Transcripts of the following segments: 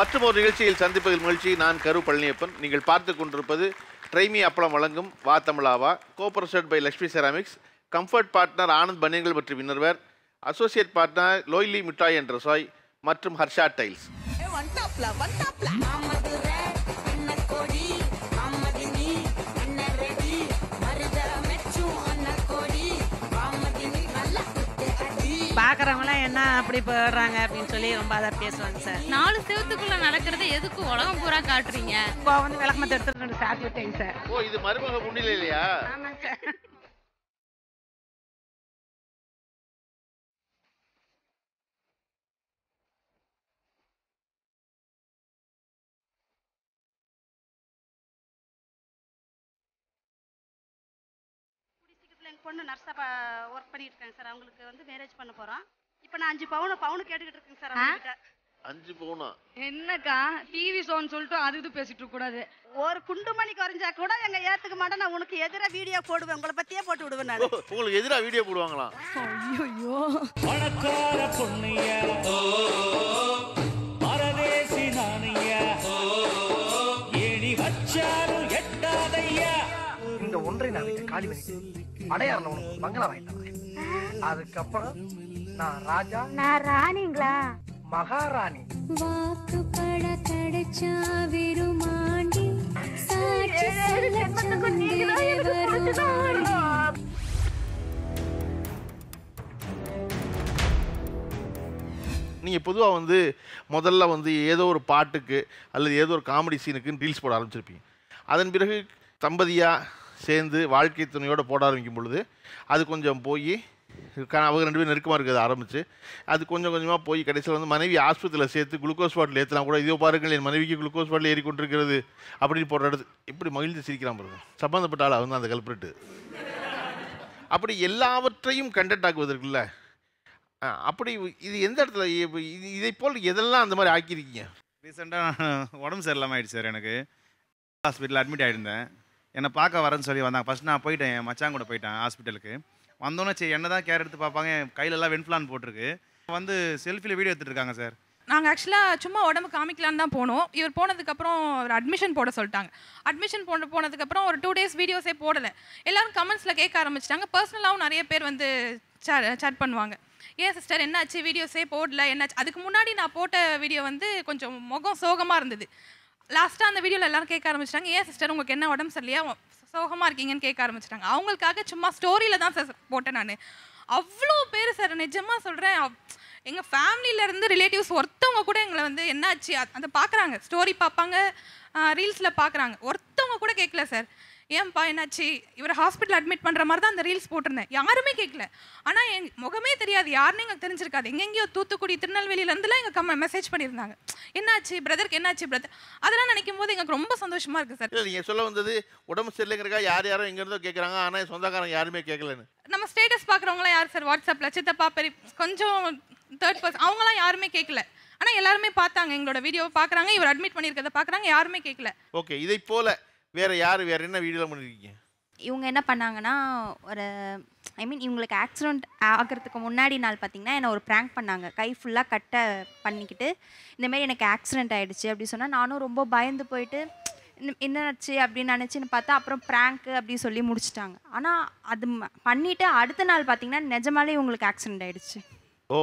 மற்றும் ஒரு நிகழ்ச்சியில் சந்திப்பதில் மகிழ்ச்சி நான் கரு பழனியப்பன் நீங்கள் பார்த்து கொண்டிருப்பது ட்ரைமி அப்பளம் வழங்கும் வா தமிழாவா கோபரசட் by Lakshmi ceramics comfort partner Anand பனியங்கள் மற்றும் இன்னர்வேர் அசோசியேட் பார்ட்னர் லோய்லி மிட்டாய் என்ற சாய் மற்றும் ஹர்ஷா டைல்ஸ் பார்க்குறவங்களாம் என்ன அப்படி போயிடுறாங்க அப்படின்னு சொல்லி ரொம்ப அதை பேசுவாங்க சார் நாலு செவத்துக்குள்ள நடக்கிறது எதுக்கு உலகம் பூரா காட்டுறீங்க இப்போ வந்து விளக்கமத்தை எடுத்துட்டு சார் விட்டேங்க சார் ஓ இது மருமக முன்னிலையா ஆமாங்க சார் பொண்ணு நர்ஸாக ஒர்க் பண்ணிட்டு இருக்காங்க சார் அவங்களுக்கு வந்து மேரேஜ் பண்ண போகிறோம் இப்போ நான் அஞ்சு பவுன் பவுன் கேட்டுக்கிட்டு இருக்கேங்க சார் அஞ்சு பவுனா என்னக்கா டிவி ஷோன்னு சொல்லிட்டு அது இது பேசிட்டு கூடாது ஒரு குண்டு மணி குறைஞ்சா கூட எங்க ஏத்துக்க மாட்டேன் நான் உனக்கு எதிரா வீடியோ போடுவேன் உங்களை பத்தியே போட்டு விடுவேன் நான் உங்களுக்கு எதிரா வீடியோ போடுவாங்களா ஐயோ பணக்கார பொண்ணுய பரதேசி நானைய ஏணி வச்சாலும் எட்டாதையா இந்த ஒன்றை நான் காலி பண்ணிட்டேன் அடையாறுல உனக்கு பங்களா வாங்கிட்டு அதுக்கப்புறம் நான் ராஜா நான் ராணிங்களா மகாராணி வாக்கு பட தடைச்சா வெறுமாண்டி சாட்சி சொல்ல வந்து முதல்ல வந்து ஏதோ ஒரு பாட்டுக்கு அல்லது ஏதோ ஒரு காமெடி சீனுக்குன்னு ரீல்ஸ் போட ஆரம்பிச்சிருப்பீங்க அதன் பிறகு தம்பதியா சேர்ந்து வாழ்க்கை துணையோடு போட ஆரம்பிக்கும் பொழுது அது கொஞ்சம் போய் அவங்க ரெண்டு பேரும் நெருக்கமாக இருக்கிறது ஆரம்பிச்சு அது கொஞ்சம் கொஞ்சமாக போய் கடைசியில் வந்து மனைவி ஆஸ்பத்திரியில் சேர்த்து குளுக்கோஸ் பாட்டில் ஏற்றலாம் கூட இதோ பாருங்கள் என் மனைவிக்கு குளுக்கோஸ் பாட்டில் ஏறி கொண்டிருக்கிறது அப்படின்னு போடுற இடத்து இப்படி மகிழ்ந்து சிரிக்கிறான் பாருங்க சம்மந்தப்பட்ட ஆள் வந்து அந்த கல்பிரிட்டு அப்படி எல்லாவற்றையும் கண்டக்ட் ஆக்குவதற்குல்ல அப்படி இது எந்த இடத்துல இது இதை போல் எதெல்லாம் அந்த மாதிரி ஆக்கியிருக்கீங்க ரீசெண்டாக உடம்பு சரியில்லாமல் ஆயிடுச்சு சார் எனக்கு ஹாஸ்பிட்டலில் அட்மிட் ஆகிருந்தேன் என்னை பார்க்க வரேன்னு சொல்லி வந்தாங்க ஃபஸ்ட் நான் போயிட்டேன் என் மச்சான் கூட போயிட்டேன் ஹாஸ்பிட்டலுக்கு வந்தோன்னே சரி என்ன தான் கேர் எடுத்து பார்ப்பாங்க என் கையிலலாம் வென்ஃப்ளான் போட்டிருக்கு வந்து செல்ஃபியில் வீடியோ எடுத்துகிட்டு சார் நாங்கள் ஆக்சுவலாக சும்மா உடம்பு காமிக்கலான்னு தான் போனோம் இவர் போனதுக்கப்புறம் அவர் அட்மிஷன் போட சொல்லிட்டாங்க அட்மிஷன் போட போனதுக்கப்புறம் ஒரு டூ டேஸ் வீடியோஸே போடலை எல்லோரும் கமெண்ட்ஸில் கேட்க ஆரம்பிச்சிட்டாங்க பர்சனலாகவும் நிறைய பேர் வந்து சேட் பண்ணுவாங்க ஏன் சிஸ்டர் என்னாச்சு வீடியோஸே போடல என்னாச்சு அதுக்கு முன்னாடி நான் போட்ட வீடியோ வந்து கொஞ்சம் முகம் சோகமாக இருந்தது லாஸ்ட்டாக அந்த வீடியோவில் எல்லாரும் கேட்க ஆரம்பிச்சிட்டாங்க ஏன் சிஸ்டர் உங்களுக்கு என்ன உடம்பு சரியில்லையா சோகமாக இருக்கீங்கன்னு கேட்க ஆரம்பிச்சிட்டாங்க அவங்களுக்காக சும்மா ஸ்டோரியில் தான் சார் போட்டேன் நான் அவ்வளோ பேர் சார் நிஜமாக சொல்கிறேன் எங்கள் ஃபேமிலியிலேருந்து ரிலேட்டிவ்ஸ் ஒருத்தவங்க கூட எங்களை வந்து என்னாச்சு அதை பார்க்குறாங்க ஸ்டோரி பார்ப்பாங்க ரீல்ஸில் பார்க்குறாங்க ஒருத்தவங்க கூட கேட்கல சார் ஏன்பா என்னாச்சு இவர் ஹாஸ்பிட்டல் அட்மிட் பண்ணுற மாதிரி தான் அந்த ரீல்ஸ் போட்டிருந்தேன் யாருமே கேட்கல ஆனால் எங் முகமே தெரியாது யாருன்னு எங்களுக்கு தெரிஞ்சிருக்காது எங்கெங்கேயோ தூத்துக்குடி திருநெல்வேலியிலேருந்துலாம் எங்கள் கம்ம மெசேஜ் பண்ணியிருந்தாங்க என்னாச்சு பிரதருக்கு என்னாச்சு பிரதர் அதெல்லாம் நினைக்கும் போது எங்களுக்கு ரொம்ப சந்தோஷமாக இருக்குது சார் நீங்கள் சொல்ல வந்தது உடம்பு சரியில்லைங்கிறக்கா யார் யாரும் எங்கேருந்தோ கேட்குறாங்க ஆனால் சொந்தக்காரங்க யாருமே கேட்கலன்னு நம்ம ஸ்டேட்டஸ் பார்க்குறவங்களாம் யார் சார் வாட்ஸ்அப்பில் சித்தப்பா பெரிய கொஞ்சம் தேர்ட் பர்சன் அவங்களாம் யாருமே கேட்கல ஆனால் எல்லாருமே பார்த்தாங்க எங்களோட வீடியோவை பார்க்குறாங்க இவர் அட்மிட் பண்ணியிருக்கிறத பார்க்குறாங்க யாருமே கேட்கல ஓகே இதை போல வேற யார் வேற என்ன வீடியோ பண்ணிருக்கீங்க இவங்க என்ன பண்ணாங்கன்னா ஒரு ஐ மீன் இவங்களுக்கு ஆக்சிடெண்ட் ஆகிறதுக்கு முன்னாடி நாள் பார்த்தீங்கன்னா என்னை ஒரு ப்ராங்க் பண்ணாங்க கை ஃபுல்லாக கட்டை பண்ணிக்கிட்டு இந்தமாரி எனக்கு ஆக்சிடென்ட் ஆகிடுச்சு அப்படி சொன்னால் நானும் ரொம்ப பயந்து போயிட்டு என்னாச்சு அப்படின்னு நினச்சின்னு பார்த்தா அப்புறம் ப்ராங்க்கு அப்படின்னு சொல்லி முடிச்சிட்டாங்க ஆனால் அது பண்ணிவிட்டு அடுத்த நாள் பார்த்தீங்கன்னா நிஜமாலே இவங்களுக்கு ஆக்சிடென்ட் ஆகிடுச்சு ஓ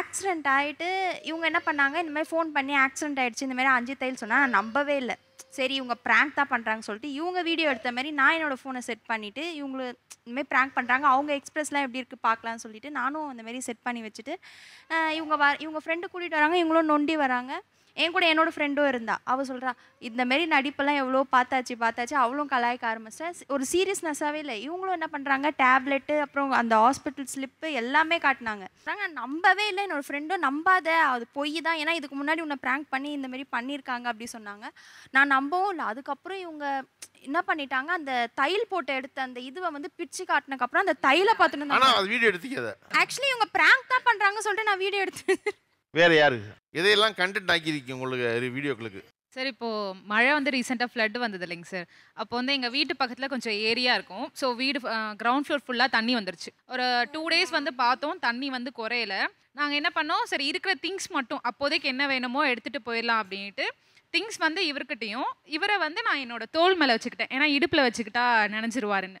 ஆக்சிடெண்ட் ஆகிட்டு இவங்க என்ன பண்ணாங்க இந்த மாதிரி ஃபோன் பண்ணி ஆக்சிடெண்ட் ஆகிடுச்சு இந்த மாதிரி அஞ்சு தையல் சொன்னால் நான் நம்பவே இல்லை சரி இவங்க ப்ராங்க் தான் பண்ணுறாங்க சொல்லிட்டு இவங்க வீடியோ எடுத்த மாதிரி நான் என்னோடய ஃபோனை செட் பண்ணிவிட்டு இவங்களு இந்தமாரி ப்ராங்க் பண்ணுறாங்க அவங்க எக்ஸ்ப்ரெஸ்லாம் எப்படி இருக்குது பார்க்கலாம்னு சொல்லிட்டு நானும் அந்தமாரி செட் பண்ணி வச்சுட்டு இவங்க வ இவங்க ஃப்ரெண்டு கூட்டிகிட்டு வராங்க இவங்களும் நொண்டி வராங்க என் கூட என்னோடய ஃப்ரெண்டும் இருந்தா அவள் சொல்கிறா இந்த மாரி நடிப்பெல்லாம் எவ்வளோ பார்த்தாச்சு பார்த்தாச்சு அவளும் கலாய்க்க ஆரம்பிச்சிட்டா ஒரு சீரியஸ்னஸ்ஸாகவே இல்லை இவங்களும் என்ன பண்ணுறாங்க டேப்லெட்டு அப்புறம் அந்த ஹாஸ்பிட்டல் ஸ்லிப்பு எல்லாமே காட்டினாங்க நான் நம்பவே இல்லை என்னோடய ஃப்ரெண்டும் நம்பாத அது பொய் தான் ஏன்னா இதுக்கு முன்னாடி உன்னை ப்ராங்க் பண்ணி இந்தமாரி பண்ணியிருக்காங்க அப்படி சொன்னாங்க நான் நம்பவும் இல்லை அதுக்கப்புறம் இவங்க என்ன பண்ணிட்டாங்க அந்த தையல் போட்டு எடுத்த அந்த இதுவை வந்து பிச்சு காட்டினக்கப்புறம் அந்த தையலை பார்த்துட்டு ஆக்சுவலி இவங்க ப்ராங்க் தான் பண்ணுறாங்க சொல்லிட்டு நான் வீடியோ எடுத்து வேற யாரு இதையெல்லாம் கண்டென்ட் ஆக்கியிருக்கீங்க உங்களுக்கு வீடியோக்களுக்கு சார் இப்போது மழை வந்து ரீசெண்டாக ஃப்ளட் வந்தது இல்லைங்க சார் அப்போ வந்து எங்கள் வீட்டு பக்கத்தில் கொஞ்சம் ஏரியா இருக்கும் ஸோ வீடு கிரவுண்ட் ஃப்ளோர் ஃபுல்லாக தண்ணி வந்துருச்சு ஒரு டூ டேஸ் வந்து பார்த்தோம் தண்ணி வந்து குறையல நாங்கள் என்ன பண்ணோம் சரி இருக்கிற திங்ஸ் மட்டும் அப்போதைக்கு என்ன வேணுமோ எடுத்துகிட்டு போயிடலாம் அப்படின்ட்டு திங்ஸ் வந்து இவர்கிட்டையும் இவரை வந்து நான் என்னோட தோல் மேலே வச்சுக்கிட்டேன் ஏன்னா இடுப்பில் வச்சுக்கிட்டா நினஞ்சிருவாருன்னு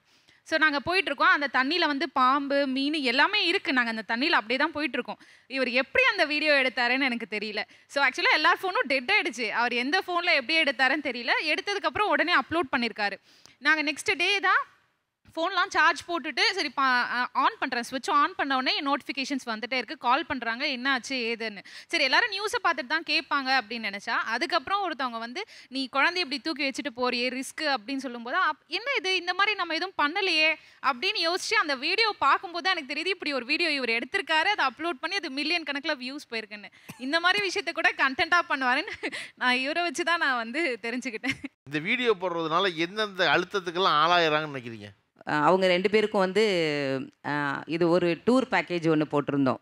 ஸோ நாங்கள் போயிட்டுருக்கோம் அந்த தண்ணியில் வந்து பாம்பு மீன் எல்லாமே இருக்குது நாங்கள் அந்த தண்ணியில் அப்படியே தான் போயிட்டுருக்கோம் இவர் எப்படி அந்த வீடியோ எடுத்தாருன்னு எனக்கு தெரியல ஸோ ஆக்சுவலாக எல்லா ஃபோனும் டெட் ஆகிடுச்சு அவர் எந்த ஃபோனில் எப்படி எடுத்தாருன்னு தெரியல எடுத்ததுக்கப்புறம் உடனே அப்லோட் பண்ணியிருக்காரு நாங்கள் நெக்ஸ்ட் டே தான் ஃபோன்லாம் சார்ஜ் போட்டுட்டு சரி ஆன் பண்ணுறேன் ஸ்விட்ச் ஆன் பண்ண உடனே நோட்டிஃபிகேஷன்ஸ் வந்துட்டே இருக்குது கால் பண்ணுறாங்க என்ன ஆச்சு ஏதுன்னு சரி எல்லாரும் நியூஸை பார்த்துட்டு தான் கேட்பாங்க அப்படின்னு நினச்சா அதுக்கப்புறம் ஒருத்தவங்க வந்து நீ குழந்தைய இப்படி தூக்கி வச்சுட்டு போறியே ரிஸ்க்கு அப்படின்னு சொல்லும்போது என்ன இது இந்த மாதிரி நம்ம எதுவும் பண்ணலையே அப்படின்னு யோசிச்சு அந்த வீடியோ பார்க்கும்போது தான் எனக்கு தெரியுது இப்படி ஒரு வீடியோ இவர் எடுத்திருக்காரு அதை அப்லோட் பண்ணி அது மில்லியன் கணக்கில் வியூஸ் போயிருக்குன்னு இந்த மாதிரி விஷயத்த கூட கண்டென்ட்டாக பண்ணுவாருன்னு நான் இவரை வச்சு தான் நான் வந்து தெரிஞ்சுக்கிட்டேன் இந்த வீடியோ போடுறதுனால எந்தெந்த அழுத்தத்துக்கெல்லாம் ஆளாயிராங்கன்னு நினைக்கிறீங்க அவங்க ரெண்டு பேருக்கும் வந்து இது ஒரு டூர் பேக்கேஜ் ஒன்று போட்டிருந்தோம்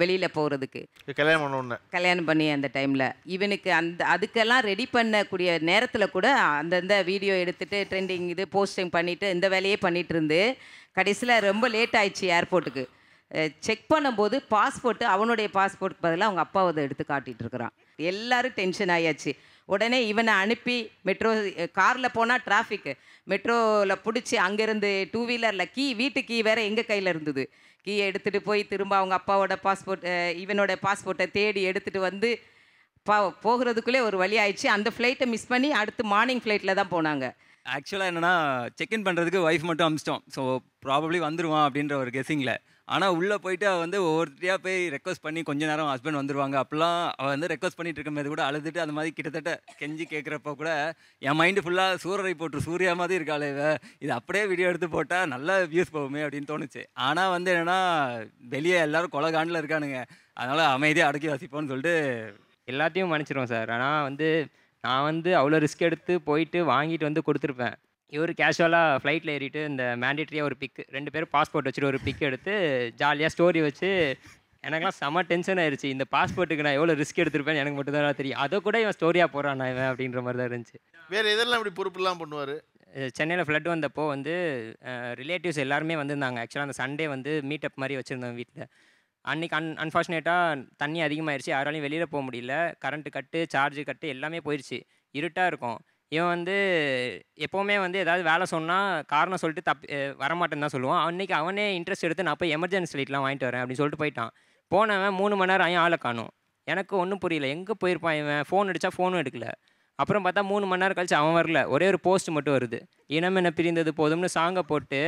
வெளியில் போகிறதுக்கு கல்யாணம் பண்ண கல்யாணம் பண்ணி அந்த டைமில் இவனுக்கு அந்த அதுக்கெல்லாம் ரெடி பண்ணக்கூடிய நேரத்தில் கூட அந்தந்த வீடியோ எடுத்துகிட்டு ட்ரெண்டிங் இது போஸ்டிங் பண்ணிவிட்டு இந்த வேலையே பண்ணிகிட்டு இருந்து கடைசியில் ரொம்ப லேட் ஆயிடுச்சு ஏர்போர்ட்டுக்கு செக் பண்ணும்போது பாஸ்போர்ட்டு அவனுடைய பாஸ்போர்ட் பதிலாக அவங்க அப்பாவை எடுத்து காட்டிகிட்டு இருக்கிறான் எல்லோரும் டென்ஷன் ஆயாச்சு உடனே இவனை அனுப்பி மெட்ரோ காரில் போனால் டிராஃபிக்கு மெட்ரோவில் பிடிச்சி அங்கேருந்து டூ வீலரில் கீ வீட்டு கீ வேறு எங்கள் கையில் இருந்தது கீ எடுத்துகிட்டு போய் திரும்ப அவங்க அப்பாவோட பாஸ்போர்ட் இவனோட பாஸ்போர்ட்டை தேடி எடுத்துகிட்டு வந்து பா போகிறதுக்குள்ளே ஒரு வழி ஆயிடுச்சு அந்த ஃப்ளைட்டை மிஸ் பண்ணி அடுத்து மார்னிங் ஃப்ளைட்டில் தான் போனாங்க ஆக்சுவலாக என்னென்னா செக்இன் பண்ணுறதுக்கு ஒய்ஃப் மட்டும் அமிச்சிட்டோம் ஸோ ப்ராபப்ளி வந்துடுவான் அப்படின்ற ஒரு கெஸிங்கில் ஆனால் உள்ளே போயிட்டு அவள் வந்து ஒவ்வொருத்தையாக போய் ரெக்வஸ்ட் பண்ணி கொஞ்ச நேரம் ஹஸ்பண்ட் வந்துடுவாங்க அப்போல்லாம் அவள் வந்து ரெக்வஸ்ட் பண்ணிட்டு இருக்கும்போது கூட அழுதுட்டு அந்த மாதிரி கிட்டத்தட்ட கெஞ்சி கேட்குறப்ப கூட என் மைண்டு ஃபுல்லாக சூரரை போட்டு சூர்யா மாதிரி இருக்காள் இவ இது அப்படியே வீடியோ எடுத்து போட்டால் நல்ல வியூஸ் போகுமே அப்படின்னு தோணுச்சு ஆனால் வந்து என்னென்னா வெளியே எல்லோரும் கொலகாண்டில் இருக்கானுங்க அதனால் அமைதியாக அடக்கி வாசிப்போன்னு சொல்லிட்டு எல்லாத்தையும் மன்னிச்சிருவோம் சார் ஆனால் வந்து நான் வந்து அவ்வளோ ரிஸ்க் எடுத்து போயிட்டு வாங்கிட்டு வந்து கொடுத்துருப்பேன் இவர் கேஷுவலாக ஃப்ளைட்டில் ஏறிட்டு இந்த மேண்டேட்ரியாக ஒரு பிக் ரெண்டு பேரும் பாஸ்போர்ட் வச்சுட்டு ஒரு பிக் எடுத்து ஜாலியாக ஸ்டோரி வச்சு எனக்குலாம் செம டென்ஷன் ஆயிடுச்சு இந்த பாஸ்போர்ட்டுக்கு நான் எவ்வளோ ரிஸ்க் எடுத்துருப்பேன் எனக்கு மட்டும் தான் தெரியும் அதை கூட இவன் ஸ்டோரியாக போகிறான் நான் இவன் அப்படின்ற மாதிரி தான் இருந்துச்சு வேறு எதெல்லாம் இப்படி பொறுப்புலாம் பண்ணுவார் சென்னையில் ஃப்ளட் வந்தப்போ வந்து ரிலேட்டிவ்ஸ் எல்லாருமே வந்திருந்தாங்க ஆக்சுவலாக அந்த சண்டே வந்து மீட்டப் மாதிரி வச்சுருந்தோம் வீட்டில் அன்றைக்கி அன் அன்ஃபார்ச்சுனேட்டாக தண்ணி அதிகமாகிடுச்சு யாராலையும் வெளியில் போக முடியல கரண்ட்டு கட்டு சார்ஜு கட்டு எல்லாமே போயிடுச்சு இருட்டாக இருக்கும் இவன் வந்து எப்போவுமே வந்து ஏதாவது வேலை சொன்னால் காரணம் சொல்லிட்டு தப்பி வரமாட்டேன்னு தான் சொல்லுவான் அன்றைக்கி அவனே இன்ட்ரெஸ்ட் எடுத்து நான் போய் எமர்ஜென்சி லைட்லாம் வாங்கிட்டு வரேன் அப்படின்னு சொல்லிட்டு போயிட்டான் போனவன் மூணு மணி நேரம் ஆயும் ஆளை காணும் எனக்கு ஒன்றும் புரியல எங்கே போயிருப்பான் இவன் ஃபோன் அடித்தா ஃபோனும் எடுக்கல அப்புறம் பார்த்தா மூணு மணி நேரம் கழிச்சு அவன் வரல ஒரே ஒரு போஸ்ட் மட்டும் வருது இனம் என்ன பிரிந்தது போதும்னு சாங்கை போட்டு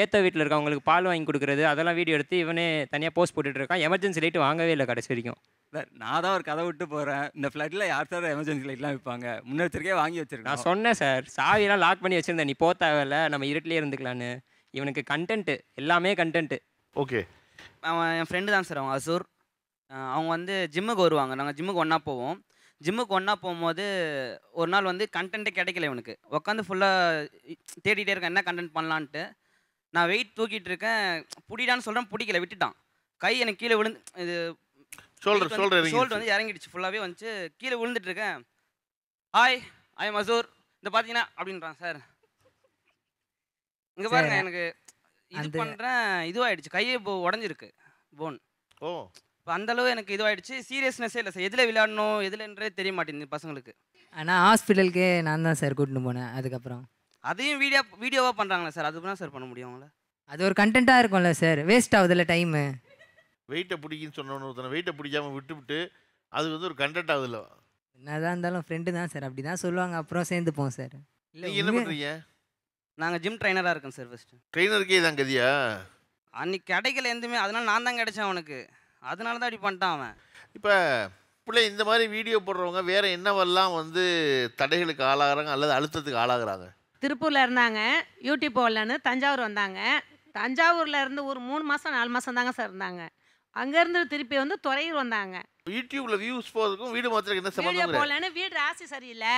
ஏற்ற வீட்டில் இருக்கவங்களுக்கு பால் வாங்கி கொடுக்குறது அதெல்லாம் வீடியோ எடுத்து இவனே தனியாக போஸ்ட் போட்டுட்டு இருக்கான் எமர்ஜென்சி லைட்டு வாங்கவே இல்லை கடைசி வரைக்கும் சார் நான் தான் ஒரு கதை விட்டு போகிறேன் இந்த ஃப்ளட்டில் யார் சார் எமர்ஜென்சி லைட்லாம் வைப்பாங்க முன்னெச்சரிக்கையாக வாங்கி வச்சிருக்கேன் நான் சொன்னேன் சார் சாவியெல்லாம் லாக் பண்ணி வச்சுருந்தேன் நீ போ தேவையில்ல நம்ம இருட்டிலே இருந்துக்கலான்னு இவனுக்கு கண்டென்ட்டு எல்லாமே கண்டென்ட்டு ஓகே அவன் என் ஃப்ரெண்டு தான் சார் அவன் அசூர் அவங்க வந்து ஜிம்முக்கு வருவாங்க நாங்கள் ஜிம்முக்கு ஒன்றா போவோம் ஜிம்முக்கு ஒன்றா போகும்போது ஒரு நாள் வந்து கண்டென்ட்டே கிடைக்கல இவனுக்கு உட்காந்து ஃபுல்லாக தேடிட்டே இருக்கேன் என்ன கண்டென்ட் பண்ணலான்ட்டு நான் வெயிட் தூக்கிட்டு இருக்கேன் பிடிடான்னு சொல்கிறேன் பிடிக்கல விட்டுட்டான் கை எனக்கு கீழே விழுந்து இது ஷோல்டர் ஷோல்டர் ஷோல்டர் வந்து இறங்கிடுச்சு ஃபுல்லாகவே வந்துச்சு கீழே விழுந்துட்டு இருக்கேன் ஹாய் ஐ மசூர் இந்த பார்த்தீங்கன்னா அப்படின்றான் சார் இங்கே பாருங்க எனக்கு இது பண்ணுறேன் இதுவாகிடுச்சு கையை இப்போ உடஞ்சிருக்கு போன் ஓ இப்போ அந்தளவு எனக்கு இதுவாகிடுச்சு சீரியஸ்னஸ்ஸே இல்லை சார் எதில் விளையாடணும் எதுலன்றே தெரிய மாட்டேங்குது பசங்களுக்கு ஆனால் ஹாஸ்பிட்டலுக்கு நான் தான் சார் கூட்டின்னு போனேன் அதுக்கப்புறம் அதையும் வீடியோ வீடியோவாக பண்ணுறாங்களா சார் அதுக்கு தான் சார் பண்ண முடியும் அவங்கள அது ஒரு கண்டென்ட்டாக இருக்கும்ல சார் வேஸ்ட் ஆகுதுல்ல டைமு வெயிட்டை பிடிக்குன்னு சொன்னவனு ஒருத்தனை வெயிட்டை பிடிக்காம விட்டுவிட்டு அது வந்து ஒரு கண்டக்ட் ஆகுதுல என்னதான் இருந்தாலும் ஃப்ரெண்டு தான் சார் அப்படி தான் சொல்லுவாங்க அப்புறம் சேர்ந்துப்போம் சார் இல்லை என்ன பண்ணுறீங்க நாங்கள் ஜிம் ட்ரைனராக இருக்கோம் சார் ஃபஸ்ட்டு ட்ரைனருக்கே தான் கதியா அன்னைக்கு கிடைக்கல எதுவுமே அதனால நான் தான் கிடைச்சேன் அவனுக்கு அதனால தான் அப்படி பண்ணிட்டான் அவன் இப்போ பிள்ளை இந்த மாதிரி வீடியோ போடுறவங்க வேற என்னவெல்லாம் வந்து தடைகளுக்கு ஆளாகிறாங்க அல்லது அழுத்தத்துக்கு ஆளாகிறாங்க திருப்பூரில் இருந்தாங்க யூடியூப் போடலன்னு தஞ்சாவூர் வந்தாங்க தஞ்சாவூரில் இருந்து ஒரு மூணு மாதம் நாலு மாதம் தாங்க சார் இருந்தாங்க அங்கேருந்து திருப்பி வந்து துறையூர் வந்தாங்க யூடியூப்ல வியூஸ் போறதுக்கும் வீடு மாத்திரம் என்ன சம்பந்தம் கிடையாது. போகலன்னு வீடு ராசி சரியில்லை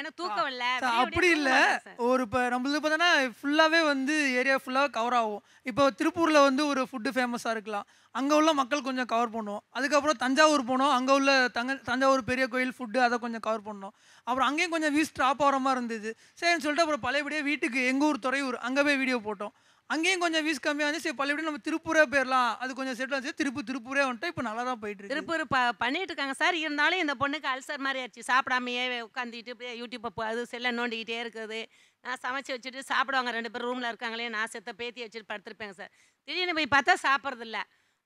எனக்கு தூக்கம் இல்லை அப்படி இல்ல ஒரு இப்போ நம்மளுக்கு பார்த்தோன்னா ஃபுல்லாவே வந்து ஏரியா ஃபுல்லா கவர் ஆகும் இப்போ திருப்பூர்ல வந்து ஒரு ஃபுட்டு ஃபேமஸா இருக்கலாம் அங்க உள்ள மக்கள் கொஞ்சம் கவர் பண்ணுவோம் அதுக்கப்புறம் தஞ்சாவூர் போனோம் அங்க உள்ள தங்க தஞ்சாவூர் பெரிய கோயில் ஃபுட்டு அதை கொஞ்சம் கவர் பண்ணோம் அப்புறம் அங்கேயும் கொஞ்சம் வியூஸ் ட்ராப் ஆகிற மாதிரி இருந்தது சரின்னு சொல்லிட்டு அப்புறம் பழையபடியே வீட்டுக்கு எங்கூர் ஊர் துறையூர் அங்கே போய் வீடியோ போட்டோம் அங்கேயும் கொஞ்சம் வீஸ் கம்மியாக வந்து சரி நம்ம திருப்பூரே போயிடலாம் அது கொஞ்சம் செட்டில் ஆச்சு திருப்பூர் திருப்பூரே வந்துட்டு இப்போ நல்லா தான் போயிட்டு இருக்கு திருப்பூர் ப பண்ணிட்டு இருக்காங்க சார் இருந்தாலும் இந்த பொண்ணுக்கு அல்சர் மாதிரி ஆயிடுச்சு சாப்பிடாமையே உட்காந்துட்டு யூடியூப்பை அது செல்ல நோண்டிக்கிட்டே இருக்குது நான் சமைச்சு வச்சுட்டு சாப்பிடுவாங்க ரெண்டு பேரும் ரூமில் இருக்காங்களே நான் செத்த பேத்தி வச்சுட்டு படுத்துருப்பேங்க சார் திடீர்னு போய் பார்த்தா சாப்பிட்றதில்ல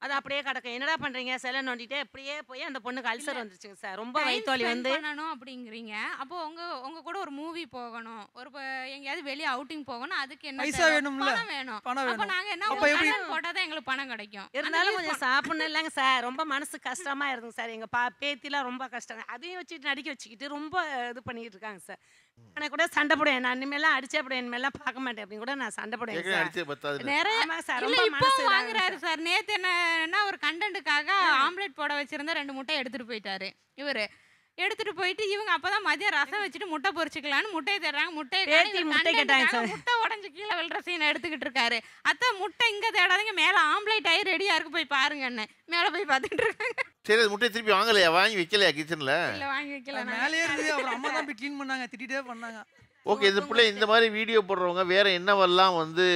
அது அப்படியே கிடக்கும் என்னடா பண்றீங்க சிலை நோண்டிட்டு அப்படியே போய் அந்த பொண்ணுக்கு அல்சர் வந்துருச்சுங்க சார் ரொம்ப வயிற்றுவலி வந்து பண்ணணும் அப்படிங்கிறீங்க அப்போ உங்க உங்க கூட ஒரு மூவி போகணும் ஒரு எங்கேயாவது வெளியே அவுட்டிங் போகணும் அதுக்கு என்ன பைசா பணம் வேணும் அப்ப நாங்க என்ன போட்டாதான் எங்களுக்கு பணம் கிடைக்கும் இருந்தாலும் கொஞ்சம் சாப்பிடணும் இல்லைங்க சார் ரொம்ப மனசு கஷ்டமா இருந்துங்க சார் எங்க பா பேத்திலாம் ரொம்ப கஷ்டம் அதையும் வச்சுட்டு நடிக்க வச்சுக்கிட்டு ரொம்ப இது பண்ணிட்டு இருக்காங்க சார் நான் கூட சண்டை போடுவேன் நான் இனிமேலாம் அடிச்சே போடுவேன் இனிமேலாம் பார்க்க மாட்டேன் அப்படின்னு கூட நான் சண்டை போடுவேன் சார் நிறைய சார் ரொம்ப மனசு வாங்குறாரு சார் நேத்து என்ன ஒரு கண்டென்ட்டுக்காக ஆம்லெட் போட வச்சிருந்தா ரெண்டு முட்டை எடுத்துட்டு போயிட்டாரு இவரு எடுத்துட்டு போயிட்டு இவங்க அப்பதான் மதியம் ரசம் வச்சுட்டு முட்டை பொரிச்சுக்கலாம்னு முட்டையை தேடுறாங்க முட்டையை முட்டை உடஞ்சு கீழே விழுற சீனை எடுத்துக்கிட்டு இருக்காரு அத்தை முட்டை இங்க தேடாதீங்க மேல ஆம்லேட் ஆகி ரெடியா இருக்கு போய் என்ன மேல போய் பாத்துட்டு இருக்காங்க சரி முட்டை திருப்பி வாங்கலையா வாங்கி வைக்கலையா கிச்சன்ல இல்ல வாங்கி வைக்கல மேலே இருந்து அப்புறம் அம்மா தான் போய் க்ளீன் பண்ணாங்க திட்டிட்டே பண்ணாங்க ஓகே இந்த பிள்ளை இந்த மாதிரி வீடியோ போடுறவங்க வேற என்னவெல்லாம் வந்து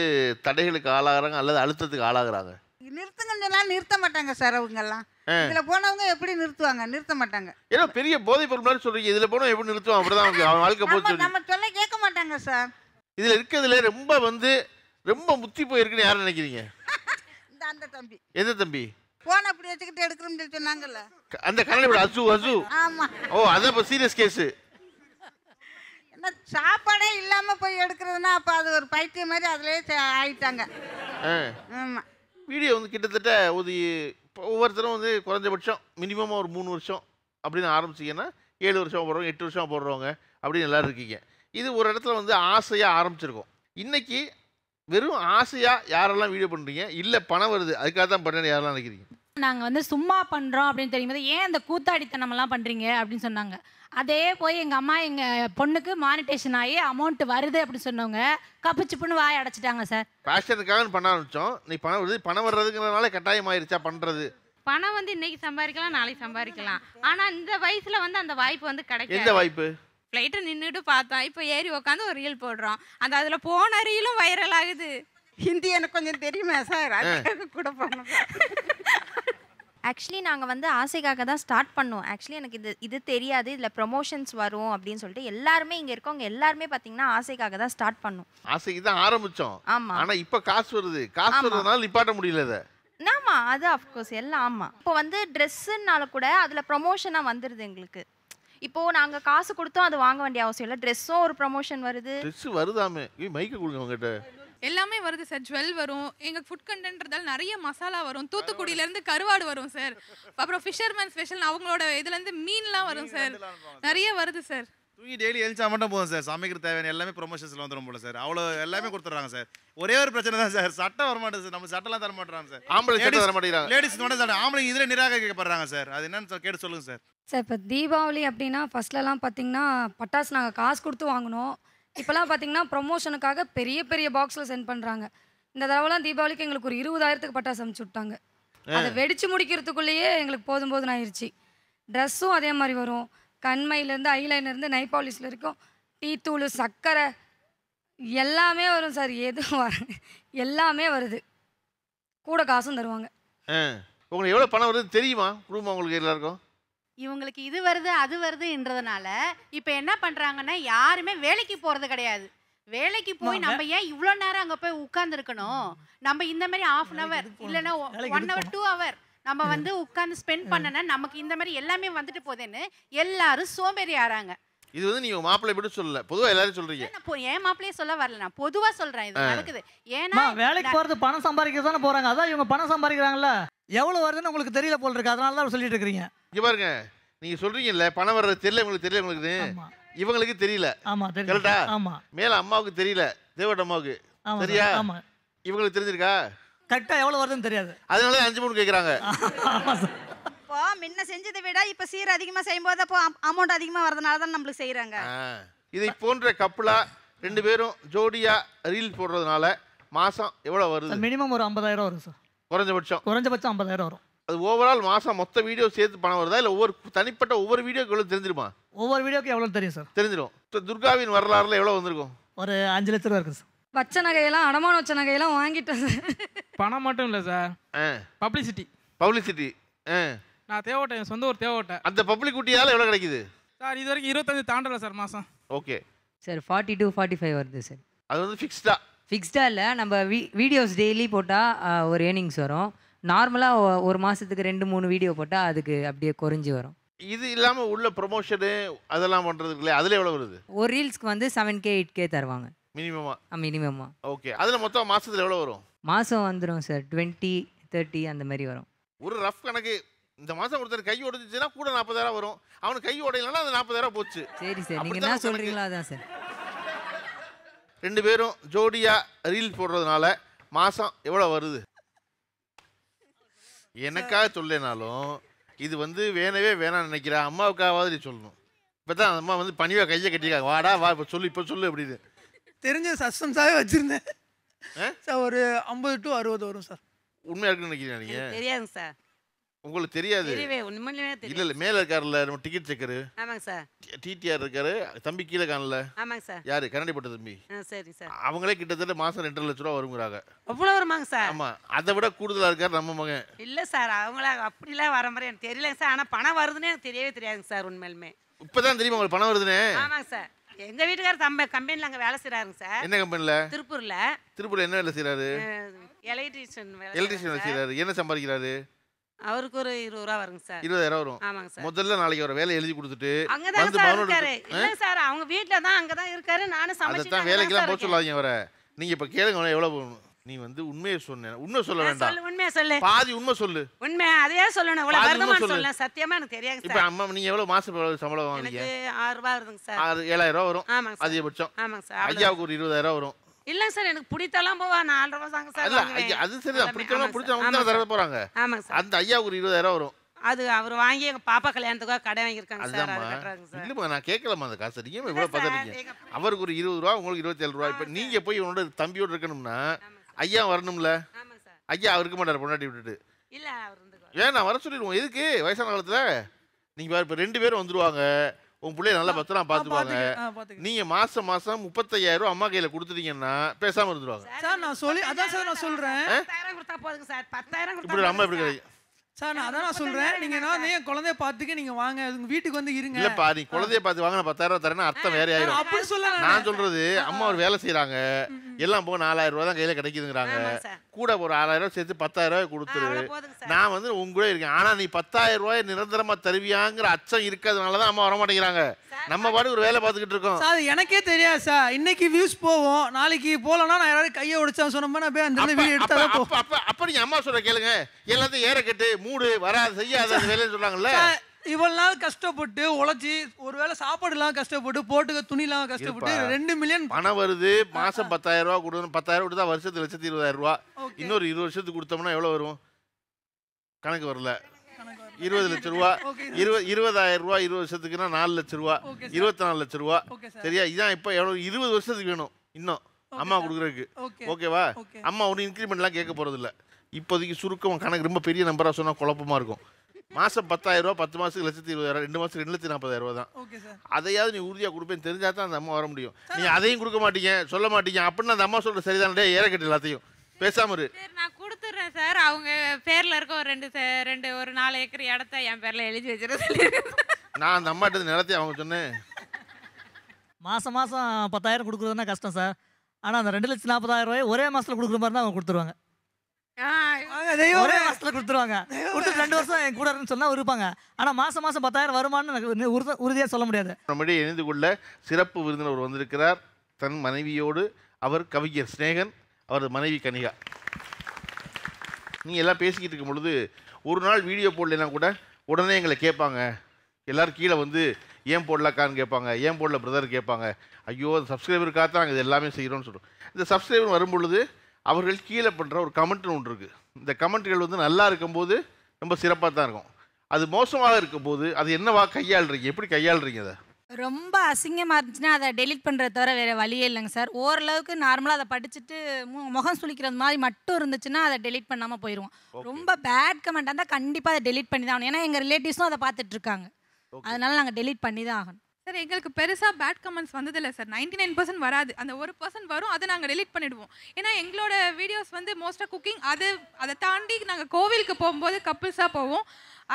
தடைகளுக்கு ஆளாகிறாங்க அல்லது அழுத்தத்துக்கு ஆளாகிறாங்க நிறுத்துங்கன்னா நிறுத்த மாட்டாங்க சார் அவங்கெல்லாம் இதுல போனவங்க எப்படி நிறுத்துவாங்க நிறுத்த மாட்டாங்க ஏன்னா பெரிய போதை பொருள் சொல்றீங்க இதுல போனா எப்படி நிறுத்துவாங்க அப்படிதான் அவங்க வாழ்க்கை போச்சு நம்ம சொல்ல கேட்க மாட்டாங்க சார் இதுல இருக்கிறதுல ரொம்ப வந்து ரொம்ப முத்தி போயிருக்குன்னு யாரும் நினைக்கிறீங்க இந்த அந்த தம்பி எந்த தம்பி போன் அப்படி வச்சுக்கிட்டு எடுக்கணும்னு சொல்லி சொன்னாங்கல்ல அந்த கண்ணாடி அசு அசு ஆமா ஓ அதான் இப்போ சீரியஸ் கேஸு என்ன சாப்பாடே இல்லாம போய் எடுக்கிறதுனா அப்ப அது ஒரு பைத்தியம் மாதிரி அதுலயே ஆயிட்டாங்க ஆமா வீடியோ வந்து கிட்டத்தட்ட ஒரு ஒவ்வொருத்தரும் வந்து குறைஞ்சபட்சம் மினிமமாக ஒரு மூணு வருஷம் அப்படின்னு ஆரம்பிச்சிங்கன்னா ஏழு வருஷம் போடுறவங்க எட்டு வருஷம் போடுறவங்க அப்படின்னு எல்லோரும் இருக்கீங்க இது ஒரு இடத்துல வந்து ஆசையாக ஆரம்பிச்சிருக்கோம் இன்றைக்கி வெறும் ஆசையாக யாரெல்லாம் வீடியோ பண்ணுறீங்க இல்லை பணம் வருது அதுக்காக தான் பண்ணணும் யாரெல்லாம் நினைக்கிறீங்க நாங்கள் வந்து சும்மா பண்ணுறோம் அப்படின்னு போது ஏன் அந்த கூத்தாடித்தனமெல்லாம் பண்ணுறீங்க அப்படின்னு சொன்னாங்க அதே போய் எங்கள் அம்மா எங்கள் பொண்ணுக்கு மானிட்டேஷன் ஆகி அமௌண்ட் வருது அப்படின்னு சொன்னவங்க கப்பிச்சுப்புன்னு வாய் அடைச்சிட்டாங்க சார் பேஷனுக்காக பண்ண ஆரம்பித்தோம் நீ பணம் வருது பணம் வர்றதுங்கிறதுனால கட்டாயம் ஆயிருச்சா பண்ணுறது பணம் வந்து இன்னைக்கு சம்பாதிக்கலாம் நாளைக்கு சம்பாதிக்கலாம் ஆனால் இந்த வயசில் வந்து அந்த வாய்ப்பு வந்து கிடைக்கும் எந்த வாய்ப்பு ஃப்ளைட்டை நின்றுட்டு பார்த்தோம் இப்போ ஏறி உட்காந்து ஒரு ரீல் போடுறோம் அந்த அதில் போன ரீலும் வைரல் ஆகுது ஹிந்தி எனக்கு கொஞ்சம் தெரியுமா சார் அதுக்காக கூட பண்ண ஆக்சுவலி நாங்கள் வந்து ஆசைக்காக தான் ஸ்டார்ட் பண்ணோம் ஆக்சுவலி எனக்கு இது இது தெரியாது இதில் ப்ரொமோஷன்ஸ் வரும் அப்படின்னு சொல்லிட்டு எல்லாருமே இங்கே இருக்கவங்க எல்லாருமே பார்த்தீங்கன்னா ஆசைக்காக தான் ஸ்டார்ட் பண்ணும் ஆசைக்கு தான் ஆரம்பித்தோம் ஆமாம் ஆனால் இப்போ காசு வருது காசு வருதுனால நிப்பாட்ட முடியல அதை ஆமாம் அது அஃப்கோர்ஸ் எல்லாம் ஆமாம் இப்போ வந்து ட்ரெஸ்ஸுனால கூட அதில் ப்ரொமோஷனாக வந்துடுது எங்களுக்கு இப்போ நாங்க காசு கொடுத்தோம் அது வாங்க வேண்டிய அவசியம் இல்லை ட்ரெஸ்ஸும் ஒரு ப்ரொமோஷன் வருது ட்ரெஸ் வருதாமே மைக்க கொடுங்க உங்ககிட்ட எல்லாமே வருது சார் ஜுவல் வரும் எங்கள் ஃபுட் கண்டென்ட்றதால நிறைய மசாலா வரும் தூத்துக்குடியிலேருந்து கருவாடு வரும் சார் அப்புறம் ஃபிஷர்மேன் ஸ்பெஷல் அவங்களோட இதுலேருந்து மீன்லாம் வரும் சார் நிறைய வருது சார் தூங்கி டெய்லி எழுந்தா மட்டும் போதும் சார் சமைக்கிற தேவையான எல்லாமே ப்ரொமோஷன்ஸில் வந்துடும் போல சார் அவ்வளோ எல்லாமே கொடுத்துட்றாங்க சார் ஒரே ஒரு பிரச்சனை தான் சார் சட்டம் வர மாட்டேங்குது சார் நம்ம சட்டம்லாம் தர மாட்டாங்க சார் ஆம்பளை சட்டம் தர மாட்டேங்கிறாங்க லேடிஸ் மட்டும் சார் ஆம்பளை இதில் நிராகரிக்கப்படுறாங்க சார் அது என்னன்னு கேட்டு சொல்லுங்கள் சார் சார் இப்போ தீபாவளி அப்படின்னா ஃபர்ஸ்ட்லலாம் பார்த்தீங்கன்னா பட்டாசு நாங்கள் காசு கொடுத்து வாங்கினோம் இப்போலாம் பார்த்தீங்கன்னா ப்ரொமோஷனுக்காக பெரிய பெரிய பாக்ஸில் சென்ட் பண்ணுறாங்க இந்த தடவைலாம் தீபாவளிக்கு எங்களுக்கு ஒரு இருபதாயிரத்துக்கு பட்டாசு அமைச்சு விட்டாங்க அதை வெடிச்சு முடிக்கிறதுக்குள்ளேயே எங்களுக்கு போதும் போதும் ஆயிடுச்சு ட்ரெஸ்ஸும் அதே மாதிரி வரும் கண்மையிலேருந்து ஐலைனர்லேருந்து நைப்பாலிஷில் இருக்கும் டீ தூள் சர்க்கரை எல்லாமே வரும் சார் எதுவும் வர எல்லாமே வருது கூட காசும் தருவாங்க உங்களுக்கு எவ்வளோ பணம் வருது தெரியுமா குடும்பம் உங்களுக்கு எல்லாருக்கும் இவங்களுக்கு இது வருது அது வருதுன்றதுனால இப்போ என்ன பண்ணுறாங்கன்னா யாருமே வேலைக்கு போகிறது கிடையாது வேலைக்கு போய் நம்ம ஏன் இவ்வளோ நேரம் அங்கே போய் உட்காந்துருக்கணும் நம்ம இந்த மாதிரி ஆஃப் அன் அவர் இல்லைன்னா ஒன் ஹவர் டூ ஹவர் நம்ம வந்து உட்காந்து ஸ்பெண்ட் பண்ணனா நமக்கு இந்த மாதிரி எல்லாமே வந்துட்டு போதேன்னு எல்லாரும் சோம்பேறி ஆறாங்க இது வந்து நீங்க மாப்பிள்ளை விட சொல்லல பொதுவா எல்லாரும் சொல்றீங்க ஏன் மாப்பிள்ளையே சொல்ல வரல நான் பொதுவா சொல்றேன் இது நடக்குது ஏன்னா வேலைக்கு போறது பணம் சம்பாதிக்க தானே போறாங்க அதான் இவங்க பணம் சம்பாதிக்கிறாங்கல்ல எவ்வளவு வருதுன்னு உங்களுக்கு தெரியல போல இருக்கு அதனால தான் சொல்லிட்டு இருக்கீங்க இங்க பாருங்க நீங்க சொல்றீங்கல்ல பணம் வர்றது தெரியல உங்களுக்கு தெரியல உங்களுக்கு இவங்களுக்கு தெரியல ஆமா கரெக்டா ஆமா மேல அம்மாவுக்கு தெரியல தேவட்ட அம்மாவுக்கு சரியா ஆமா இவங்களுக்கு தெரிஞ்சிருக்கா கரெக்டா எவ்வளவு வருதுன்னு தெரியாது அதனால அஞ்சு மூணு கேக்குறாங்க அப்போ முன்ன செஞ்சதை விட இப்போ சீர் அதிகமாக போது அப்போ அமௌண்ட் அதிகமாக வரதுனால தான் நம்மளுக்கு செய்கிறாங்க இதை போன்ற கப்பலா ரெண்டு பேரும் ஜோடியா ரீல் போடுறதுனால மாசம் எவ்வளோ வருது மினிமம் ஒரு ஐம்பதாயிரம் வரும் சார் குறைஞ்சபட்சம் குறைஞ்சபட்சம் ஐம்பதாயிரம் வரும் அது ஓவரால் மாசம் மொத்த வீடியோ சேர்த்து பணம் வருதா இல்லை ஒவ்வொரு தனிப்பட்ட ஒவ்வொரு வீடியோக்கு எவ்வளோ தெரிஞ்சிருமா ஒவ்வொரு வீடியோக்கு எவ்வளோ தெரியும் சார் தெரிஞ்சிடும் துர்காவின் வரலாறுல எவ்வளோ வந்திருக்கும் ஒரு அஞ்சு லட்சம் ரூபா சார் வச்ச நகையெல்லாம் அடமான வச்ச நகையெல்லாம் வாங்கிட்டேன் பணம் மட்டும் இல்லை சார் பப்ளிசிட்டி பப்ளிசிட்டி ஆ நான் தேவட்டை என் சொந்த ஒரு தேவட்டை அந்த பப்ளிக் குட்டியால எவ்வளோ கிடைக்குது சார் இது வரைக்கும் இருபத்தஞ்சு தாண்டல சார் மாதம் okay sir forty two forty five வருது சார் அது வந்து ஃபிக்ஸ்டா ஃபிக்ஸ்டா இல்லை நம்ம வீ வீடியோஸ் டெய்லி போட்டால் ஒரு ஏர்னிங்ஸ் வரும் நார்மலாக ஒரு மாதத்துக்கு ரெண்டு மூணு வீடியோ போட்டால் அதுக்கு அப்படியே குறைஞ்சி வரும் இது இல்லாமல் உள்ள ப்ரொமோஷனு அதெல்லாம் பண்ணுறதுக்கு இல்லையா அதில் எவ்வளோ வருது ஒரு ரீல்ஸ்க்கு வந்து செவன் கே எயிட் கே தருவாங்க மினிமமாக மினிமமாக ஓகே அதில் மொத்தம் மாதத்தில் எவ்வளோ வரும் மாதம் வந்துடும் சார் டுவெண்ட்டி தேர்ட்டி அந்த மாதிரி வரும் ஒரு ரஃப் கணக்கு இந்த மாதம் ஒருத்தர் கை உடைஞ்சிச்சுன்னா கூட நாற்பதாயிரம் வரும் அவனுக்கு கை உடையலன்னா அது நாற்பதாயிரம் போச்சு சரி சார் நீங்கள் என்ன சொல்கிறீங்களோ அதான் சார் ரெண்டு பேரும் ஜோடியாக ரீல் போடுறதுனால மாதம் எவ்வளோ வருது எனக்காக சொல்லனாலும் இது வந்து வேணவே வேணாம்னு நினைக்கிறேன் அம்மாவுக்காவது சொல்லணும் இப்போ தான் அம்மா வந்து பணிவாக கையை கட்டியிருக்காங்க வாடா வா இப்போ சொல்லு இப்போ சொல்லு அப்படின்னு தெரிஞ்ச சஸ்டன்ஸாகவே வச்சுருந்தேன் சார் ஒரு ஐம்பது டு அறுபது வரும் சார் உண்மையாக இருக்குன்னு நினைக்கிறீங்க நீங்கள் தெரியாதுங்க சார் உங்களுக்கு தெரியாது இல்ல இல்ல மேல இருக்காருல்ல நம்ம டிக்கெட் செக்கரு ஆமாங்க சார் டிடிஆர் இருக்காரு தம்பி கீழே காணல ஆமாங்க சார் யாரு கண்ணாடி போட்ட தம்பி சரி சார் அவங்களே கிட்டத்தட்ட மாசம் ரெண்டு லட்ச ரூபா வருங்கிறாங்க அவ்வளவு வருமாங்க சார் ஆமா அதை விட கூடுதலா இருக்காரு நம்ம மகன் இல்ல சார் அவங்கள அப்படிலாம் வர மாதிரி எனக்கு தெரியல சார் ஆனா பணம் வருதுன்னு எனக்கு தெரியவே தெரியாதுங்க சார் உண்மையிலுமே இப்பதான் தெரியுமா உங்களுக்கு பணம் வருதுன்னு ஆமாங்க சார் எங்க வீட்டுக்காரர் தம்ப கம்பெனில அங்க வேலை செய்யறாருங்க சார் என்ன கம்பெனில திருப்பூர்ல திருப்பூர்ல என்ன வேலை செய்யறாரு எலக்ட்ரீஷியன் எலக்ட்ரீஷியன் வேலை செய்யறாரு என்ன சம்பாதிக்கிறாரு அவருக்கு ஒரு இருபது ரூபா வருங்க சார் இருபதாயிரம் வரும் ஆமாங்க சார் முதல்ல நாளைக்கு ஒரு வேலை எழுதி கொடுத்துட்டு அங்கதான் சார் இருக்காரு இல்ல சார் அவங்க வீட்ல தான் அங்கதான் இருக்காரு நானும் சமைச்சு தான் வேலைக்கு எல்லாம் போக சொல்லாதீங்க வர நீங்க இப்ப கேளுங்க எவ்வளவு போகணும் நீ வந்து உண்மையை சொன்ன உண்மை சொல்ல வேண்டாம் உண்மையை சொல்லு பாதி உண்மை சொல்லு உண்மை அதையே சொல்லணும் இவ்வளவு வருமானம் சொல்லல சத்தியமா எனக்கு தெரியாது இப்போ அம்மா நீங்க எவ்வளவு மாசம் சம்பளம் வாங்குறீங்க எனக்கு 6 ரூபாய் வருதுங்க சார் 7000 ரூபாய் வரும் ஆமாங்க சார் அதிகபட்சம் ஆமாங்க சார் ஐயாவுக்கு ஒரு 20000 வரும் இல்லைங்க சார் எனக்கு பிடித்தாலாம் போவா நாலு ரூபா தாங்க சார் அது சரி எல்லாமே. பிடிச்சவங்க ஆமாம் பிடிச்சவங்க சார். ஆமாங்க சார் அந்த ஐயா ஒரு இருபதாயிரம் வரும் அது அவர் வாங்கி எங்கள் பாப்பா கல்யாணத்துக்காக கடை வாங்கியிருக்காங்க சார் அது இல்லைம்மா நான் கேட்கலாமா அந்த காசு நீங்க இவ்வளோ சார், அவருக்கு ஒரு இருபது ரூபா உங்களுக்கு இருபத்தேழு ரூபா இப்போ நீங்கள் போய் உன்னோட தம்பியோடு இருக்கணும்னா ஐயா வரணும்ல ஐயா அவருக்கு மாட்டார் பொண்டாட்டி விட்டுட்டு இல்லை அவர் ஏன் நான் வர சொல்லிடுவோம் எதுக்கு வயசான காலத்தில் நீங்கள் இப்போ ரெண்டு பேரும் வந்துடுவாங்க உன் பிள்ளைய நல்லா பத்திரம் பாத்துவாங்க நீங்க மாசம் மாசம் முப்பத்தையாயிரம் ரூபாய் அம்மா கையில கொடுத்துட்டீங்கன்னா பேசாம இருந்துருவாங்க சார் நான் சொல்லி அதான் சார் நான் சொல்றேன் இப்படி அம்மா எப்படி கிடைக்கும் சார் நான் அதான் நான் சொல்றேன் நீங்க என்ன என் குழந்தைய பாத்துக்க நீங்க வாங்க உங்க வீட்டுக்கு வந்து இருங்க இல்லப்பா நீ குழந்தைய பாத்து வாங்க நான் பத்தாயிரம் தரேன்னா அர்த்தம் வேற ஆயிரும் அப்படி சொல்ல நான் சொல்றது அம்மா ஒரு வேலை செய்யறாங்க எல்லாம் போக நாலாயிரம் ரூபாய் தான் கையில கிடைக்குதுங்கிறாங்க கூட ஒரு ஆறாயிரம் ரூபாய் சேர்த்து பத்தாயிரம் ரூபாய் கொடுத்துரு நான் வந்து உங்க கூட இருக்கேன் ஆனா நீ பத்தாயிரம் ரூபாய் நிரந்தரமா தருவியாங்கிற அச்சம் இருக்கிறதுனாலதான் அம்மா வர மாட்டேங்கிறாங்க நம்ம பாட்டு ஒரு வேலை பார்த்துக்கிட்டு இருக்கோம் அது எனக்கே தெரியாது சார் இன்னைக்கு வியூஸ் போவோம் நாளைக்கு போலனா நான் யாராவது கையை உடைச்சா சொன்னோம்னா போய் அந்த வீடியோ எடுத்தா அப்ப அப்ப நீங்க அம்மா சொல்ற கேளுங்க எல்லாத்தையும் ஏற கட்டு மூடு வராது செய்யாத வேலைன்னு சொல்றாங்கல்ல இவ்வளவு நாள் கஷ்டப்பட்டு உழைச்சி ஒருவேளை சாப்பாடு எல்லாம் கஷ்டப்பட்டு போட்டுக்க துணி எல்லாம் கஷ்டப்பட்டு ரெண்டு மில்லியன் பணம் வருது மாசம் பத்தாயிரம் ரூபா கொடுக்கணும் பத்தாயிரம் கொடுத்தா வருஷத்துக்கு லட்சத்தி இருபதாயிரம் ரூபா இன்னொரு இருபது வருஷத்துக்கு கொடுத்தோம்னா எவ்வளவு வரும் கணக்கு வரல இருபது லட்ச ரூபா இருபது இருபதாயிரம் ரூபா இருபது வருஷத்துக்குன்னா நாலு லட்ச ரூபா இருபத்தி நாலு லட்ச ரூபா சரியா இதான் இப்போ எவ்வளோ இருபது வருஷத்துக்கு வேணும் இன்னும் அம்மா கொடுக்குறதுக்கு ஓகேவா அம்மா ஒரு இன்க்ரிமெண்ட்லாம் கேட்க போகிறது இல்லை இப்போதைக்கு சுருக்கம் கணக்கு ரொம்ப பெரிய நம்பராக சொன்னால் குழப்பமாக இருக்கும் மாதம் ரூபா பத்து மாதத்துக்கு லட்சத்தி இருபதாயிரம் ரெண்டு மாதத்துக்கு ரெண்டு லட்சத்தி ரூபா தான் அதையாவது நீ உறுதியாக கொடுப்பேன் தெரிஞ்சால் தான் அந்த அம்மா வர முடியும் நீங்கள் அதையும் கொடுக்க மாட்டீங்க சொல்ல மாட்டீங்க அப்படின்னு அந்த அம்மா சொல்கிற சரிதானே ஏறக்கட்டு எல்லாத்தையும் பேசாம இரு நான் கொடுத்துறேன் சார் அவங்க பேர்ல இருக்க ஒரு ரெண்டு ரெண்டு ஒரு நாலு ஏக்கர் இடத்த என் பேர்ல எழுதி வச்சிருக்கேன் நான் அந்த கிட்ட நிலத்தை அவங்க சொன்னேன் மாசம் மாசம் பத்தாயிரம் கொடுக்குறதுன்னா கஷ்டம் சார் ஆனால் அந்த ரெண்டு லட்சத்தி நாற்பதாயிரம் ரூபாய் ஒரே மாசத்துல கொடுக்குற மாதிரி தான் அவங்க கொடுத்துருவாங்க ஒரே கொடுத்துருவாங்க ரெண்டு வருஷம் என் இருப்பாங்க பத்தாயிரம் எனக்கு சொல்ல முடியாது சிறப்பு வந்திருக்கிறார் தன் மனைவியோடு அவர் அவரது மனைவி கனிகா எல்லாம் பேசிக்கிட்டு இருக்கும் பொழுது ஒரு நாள் வீடியோ போடலைன்னா கூட உடனே எங்களை கேட்பாங்க எல்லோரும் கீழே வந்து ஏன் கேட்பாங்க ஏன் பிரதர் கேட்பாங்க ஐயோ எல்லாமே செய்கிறோம்னு சொல்கிறோம் இந்த வரும்பொழுது அவர்கள் கீழே பண்ணுற ஒரு கமெண்ட்னு ஒன்று இருக்குது இந்த கமெண்ட்கள் வந்து நல்லா இருக்கும்போது ரொம்ப சிறப்பாக தான் இருக்கும் அது மோசமாக இருக்கும்போது அது என்னவா கையாளுறீங்க எப்படி கையாளுறீங்க அதை ரொம்ப அசிங்கமாக இருந்துச்சுன்னா அதை டெலிட் பண்ணுறத தவிர வேறு வழியே இல்லைங்க சார் ஓரளவுக்கு நார்மலாக அதை படிச்சுட்டு முகம் சுழிக்கிறது மாதிரி மட்டும் இருந்துச்சுன்னா அதை டெலிட் பண்ணாமல் போயிடுவோம் ரொம்ப பேட் கமெண்ட்டாக இருந்தால் கண்டிப்பாக அதை டெலிட் பண்ணி தான் ஆகணும் ஏன்னா எங்கள் ரிலேட்டிவ்ஸும் அதை பார்த்துட்ருக்காங்க அதனால் நாங்கள் டெலிட் பண்ணி தான் ஆகணும் சார் எங்களுக்கு பெருசாக பேட் கமெண்ட்ஸ் வந்ததில்லை சார் நைன்டி நைன் பர்சன்ட் வராது அந்த ஒரு பர்சன்ட் வரும் அதை நாங்கள் டெலிட் பண்ணிவிடுவோம் ஏன்னா எங்களோட வீடியோஸ் வந்து மோஸ்ட்டாக குக்கிங் அது அதை தாண்டி நாங்கள் கோவிலுக்கு போகும்போது கப்புள்ஸாக போவோம்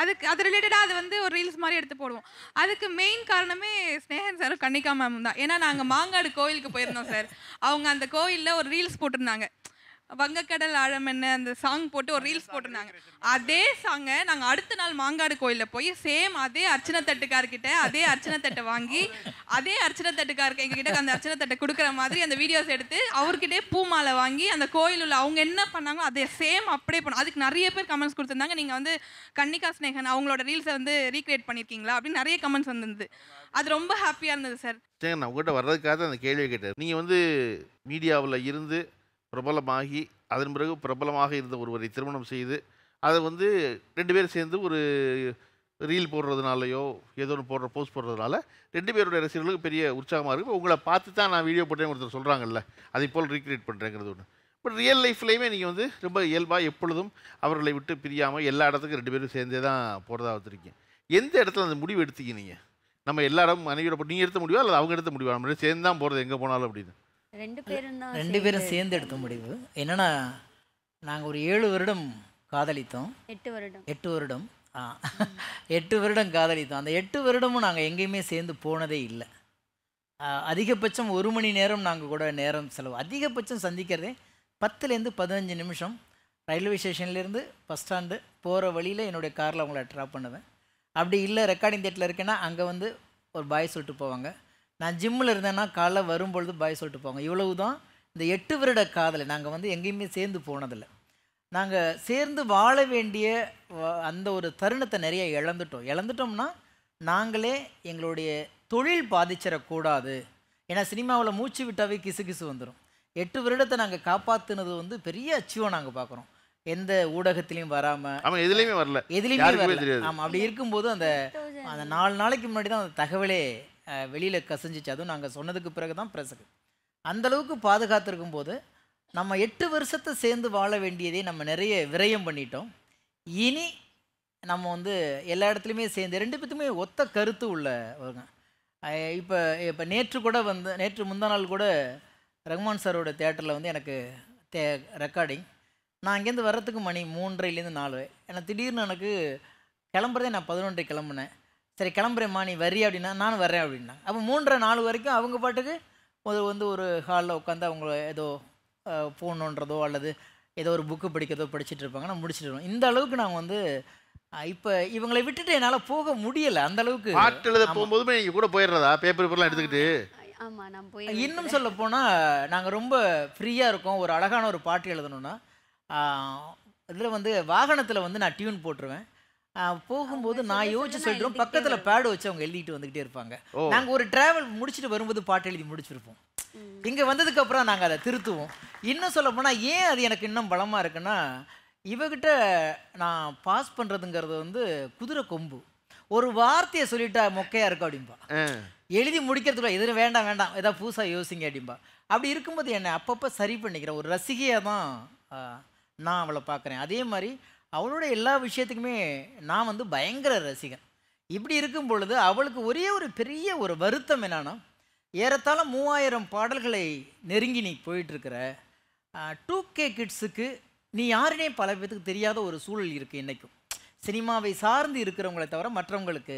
அதுக்கு அது ரிலேட்டடாக அது வந்து ஒரு ரீல்ஸ் மாதிரி எடுத்து போடுவோம் அதுக்கு மெயின் காரணமே ஸ்னேகன் சாரும் கன்னிகா மேம் தான் ஏன்னா நாங்கள் மாங்காடு கோவிலுக்கு போயிருந்தோம் சார் அவங்க அந்த கோவிலில் ஒரு ரீல்ஸ் போட்டிருந்தாங்க வங்கக்கடல் ஆழம் என்ன அந்த சாங் போட்டு ஒரு ரீல்ஸ் போட்டிருந்தாங்க அதே சாங்கை நாங்கள் அடுத்த நாள் மாங்காடு கோயிலில் போய் சேம் அதே அர்ச்சனை தட்டுக்கார்கிட்ட அதே அர்ச்சனை தட்டை வாங்கி அதே அர்ச்சனை தட்டுக்காருக்கு எங்ககிட்ட அந்த அர்ச்சனை தட்டை கொடுக்குற மாதிரி அந்த வீடியோஸ் எடுத்து அவர்கிட்டே பூமாலை வாங்கி அந்த கோயில் உள்ள அவங்க என்ன பண்ணாங்களோ அதே சேம் அப்படியே பண்ணும் அதுக்கு நிறைய பேர் கமெண்ட்ஸ் கொடுத்துருந்தாங்க நீங்கள் வந்து கன்னிகா ஸ்னேகன் அவங்களோட ரீல்ஸை வந்து ரீக்ரியேட் பண்ணியிருக்கீங்களா அப்படின்னு நிறைய கமெண்ட்ஸ் வந்துருந்து அது ரொம்ப ஹாப்பியாக இருந்தது சார் சரி நான் உங்கள்கிட்ட வர்றதுக்காக அந்த கேள்வி கேட்டேன் நீங்கள் வந்து மீடியாவில் இருந்து பிரபலமாகி அதன் பிறகு பிரபலமாக இருந்த ஒருவரை திருமணம் செய்து அதை வந்து ரெண்டு பேரும் சேர்ந்து ஒரு ரீல் போடுறதுனாலையோ ஏதோ ஒன்று போடுற போஸ்ட் போடுறதுனால ரெண்டு பேருடைய ரசிகர்களுக்கு பெரிய உற்சாகமாக இருக்கும் உங்களை பார்த்து தான் நான் வீடியோ போட்டேன் ஒருத்தர் சொல்கிறாங்கல்ல அதை போல் ரீக்ரியேட் பண்ணுறேங்கிறது ஒன்று பட் ரியல் லைஃப்லேயுமே நீங்கள் வந்து ரொம்ப இயல்பாக எப்பொழுதும் அவர்களை விட்டு பிரியாமல் எல்லா இடத்துக்கும் ரெண்டு பேரும் சேர்ந்தே தான் போகிறதா வந்துருக்கீங்க எந்த இடத்துல அந்த முடிவு எடுத்துக்கிங்க நம்ம எல்லா இடமும் மனைவியோட நீங்கள் எடுத்த முடியும் அல்லது அவங்க எடுத்த முடியும் நம்ம சேர்ந்து தான் போகிறது எங்கே போனாலும் அப்படின்னு ரெண்டு பேரும் தான் ரெண்டு பேரும் சேர்ந்து எடுத்த முடிவு என்னன்னா நாங்கள் ஒரு ஏழு வருடம் காதலித்தோம் எட்டு வருடம் எட்டு வருடம் ஆ எட்டு வருடம் காதலித்தோம் அந்த எட்டு வருடமும் நாங்கள் எங்கேயுமே சேர்ந்து போனதே இல்லை அதிகபட்சம் ஒரு மணி நேரம் நாங்கள் கூட நேரம் செலவு அதிகபட்சம் சந்திக்கிறதே பத்துலேருந்து பதினஞ்சு நிமிஷம் ரயில்வே ஸ்டேஷன்லேருந்து பஸ் ஸ்டாண்டு போகிற வழியில் என்னுடைய காரில் அவங்கள ட்ராப் பண்ணுவேன் அப்படி இல்லை ரெக்கார்டிங் தேட்டில் இருக்கேன்னா அங்கே வந்து ஒரு பாய் சொல்லிட்டு போவாங்க நான் ஜிம்மில் இருந்தேன்னா காலைல வரும்பொழுது பாய் சொல்லிட்டு போங்க இவ்வளவு தான் இந்த எட்டு வருட காதலை நாங்கள் வந்து எங்கேயுமே சேர்ந்து போனதில்லை நாங்கள் சேர்ந்து வாழ வேண்டிய அந்த ஒரு தருணத்தை நிறைய இழந்துட்டோம் இழந்துட்டோம்னா நாங்களே எங்களுடைய தொழில் பாதிச்சிடக்கூடாது ஏன்னா சினிமாவில் மூச்சு விட்டாவே கிசு கிசு வந்துடும் எட்டு வருடத்தை நாங்கள் காப்பாற்றுனது வந்து பெரிய அச்சீவம் நாங்கள் பார்க்குறோம் எந்த ஊடகத்திலையும் வராமல் எதுலேயுமே வரல எதுலேயுமே வரல ஆமாம் அப்படி இருக்கும்போது அந்த அந்த நாலு நாளைக்கு முன்னாடி தான் அந்த தகவலே வெளியில் கசிஞ்சிச்சு அதுவும் நாங்கள் சொன்னதுக்கு பிறகு தான் பிரசகு அந்தளவுக்கு பாதுகாத்திருக்கும் போது நம்ம எட்டு வருஷத்தை சேர்ந்து வாழ வேண்டியதை நம்ம நிறைய விரயம் பண்ணிட்டோம் இனி நம்ம வந்து எல்லா இடத்துலையுமே சேர்ந்து ரெண்டு பேத்துமே ஒத்த கருத்து உள்ளவங்க இப்போ இப்போ நேற்று கூட வந்து நேற்று முந்தா நாள் கூட ரகுமான் சாரோட தேட்டரில் வந்து எனக்கு தே ரெக்கார்டிங் நான் அங்கேருந்து வர்றதுக்கு மணி மூன்றரைலேருந்து நாலு ஏன்னா திடீர்னு எனக்கு கிளம்புறதே நான் பதினொன்றை கிளம்புனேன் சரி கிளம்புறேம்மா நீ வரி அப்படின்னா நானும் வர்றேன் அப்படின்னா அப்போ மூன்றரை நாலு வரைக்கும் அவங்க பாட்டுக்கு ஒரு வந்து ஒரு ஹாலில் உட்காந்து அவங்க ஏதோ போகணுன்றதோ அல்லது ஏதோ ஒரு புக்கு படிக்கிறதோ படிச்சுட்டு இருப்பாங்க நான் முடிச்சுட்டு இந்த அளவுக்கு நாங்கள் வந்து இப்போ இவங்களை விட்டுட்டு என்னால் போக முடியலை அந்த அளவுக்கு பாட்டு எழுத நீங்கள் கூட போயிடுறதா பேப்பர் பேப்பர்லாம் எடுத்துக்கிட்டு ஆமாம் நான் போய் இன்னும் சொல்ல போனால் நாங்கள் ரொம்ப ஃப்ரீயாக இருக்கோம் ஒரு அழகான ஒரு பாட்டு எழுதணும்னா இதில் வந்து வாகனத்தில் வந்து நான் டியூன் போட்டுருவேன் போகும்போது நான் யோசிச்சு சொல்லிடுவோம் பக்கத்துல பேடு வச்சு அவங்க எழுதிட்டு வந்துகிட்டே இருப்பாங்க நாங்கள் ஒரு டிராவல் முடிச்சுட்டு வரும்போது பாட்டு எழுதி முடிச்சிருப்போம் வந்ததுக்கு வந்ததுக்கப்புறம் நாங்க அதை திருத்துவோம் இன்னும் சொல்ல போனா ஏன் அது எனக்கு இன்னும் பலமா இருக்குன்னா இவகிட்ட நான் பாஸ் பண்றதுங்கிறது வந்து குதிரை கொம்பு ஒரு வார்த்தையை சொல்லிட்டா மொக்கையா இருக்கும் அப்படின்பா எழுதி முடிக்கிறதுக்குள்ள எதிர வேண்டாம் வேண்டாம் ஏதாவது புதுசா யோசிங்க அப்படின்பா அப்படி இருக்கும்போது என்னை அப்பப்போ சரி பண்ணிக்கிறேன் ஒரு ரசிகையாக தான் நான் அவளை பார்க்குறேன் அதே மாதிரி அவளுடைய எல்லா விஷயத்துக்குமே நான் வந்து பயங்கர ரசிகன் இப்படி இருக்கும் பொழுது அவளுக்கு ஒரே ஒரு பெரிய ஒரு வருத்தம் என்னென்னா ஏறத்தாழ மூவாயிரம் பாடல்களை நெருங்கி நீ போயிட்டுருக்கிற டூ கே கிட்ஸுக்கு நீ யாருனே பல பேத்துக்கு தெரியாத ஒரு சூழல் இருக்குது இன்றைக்கும் சினிமாவை சார்ந்து இருக்கிறவங்களை தவிர மற்றவங்களுக்கு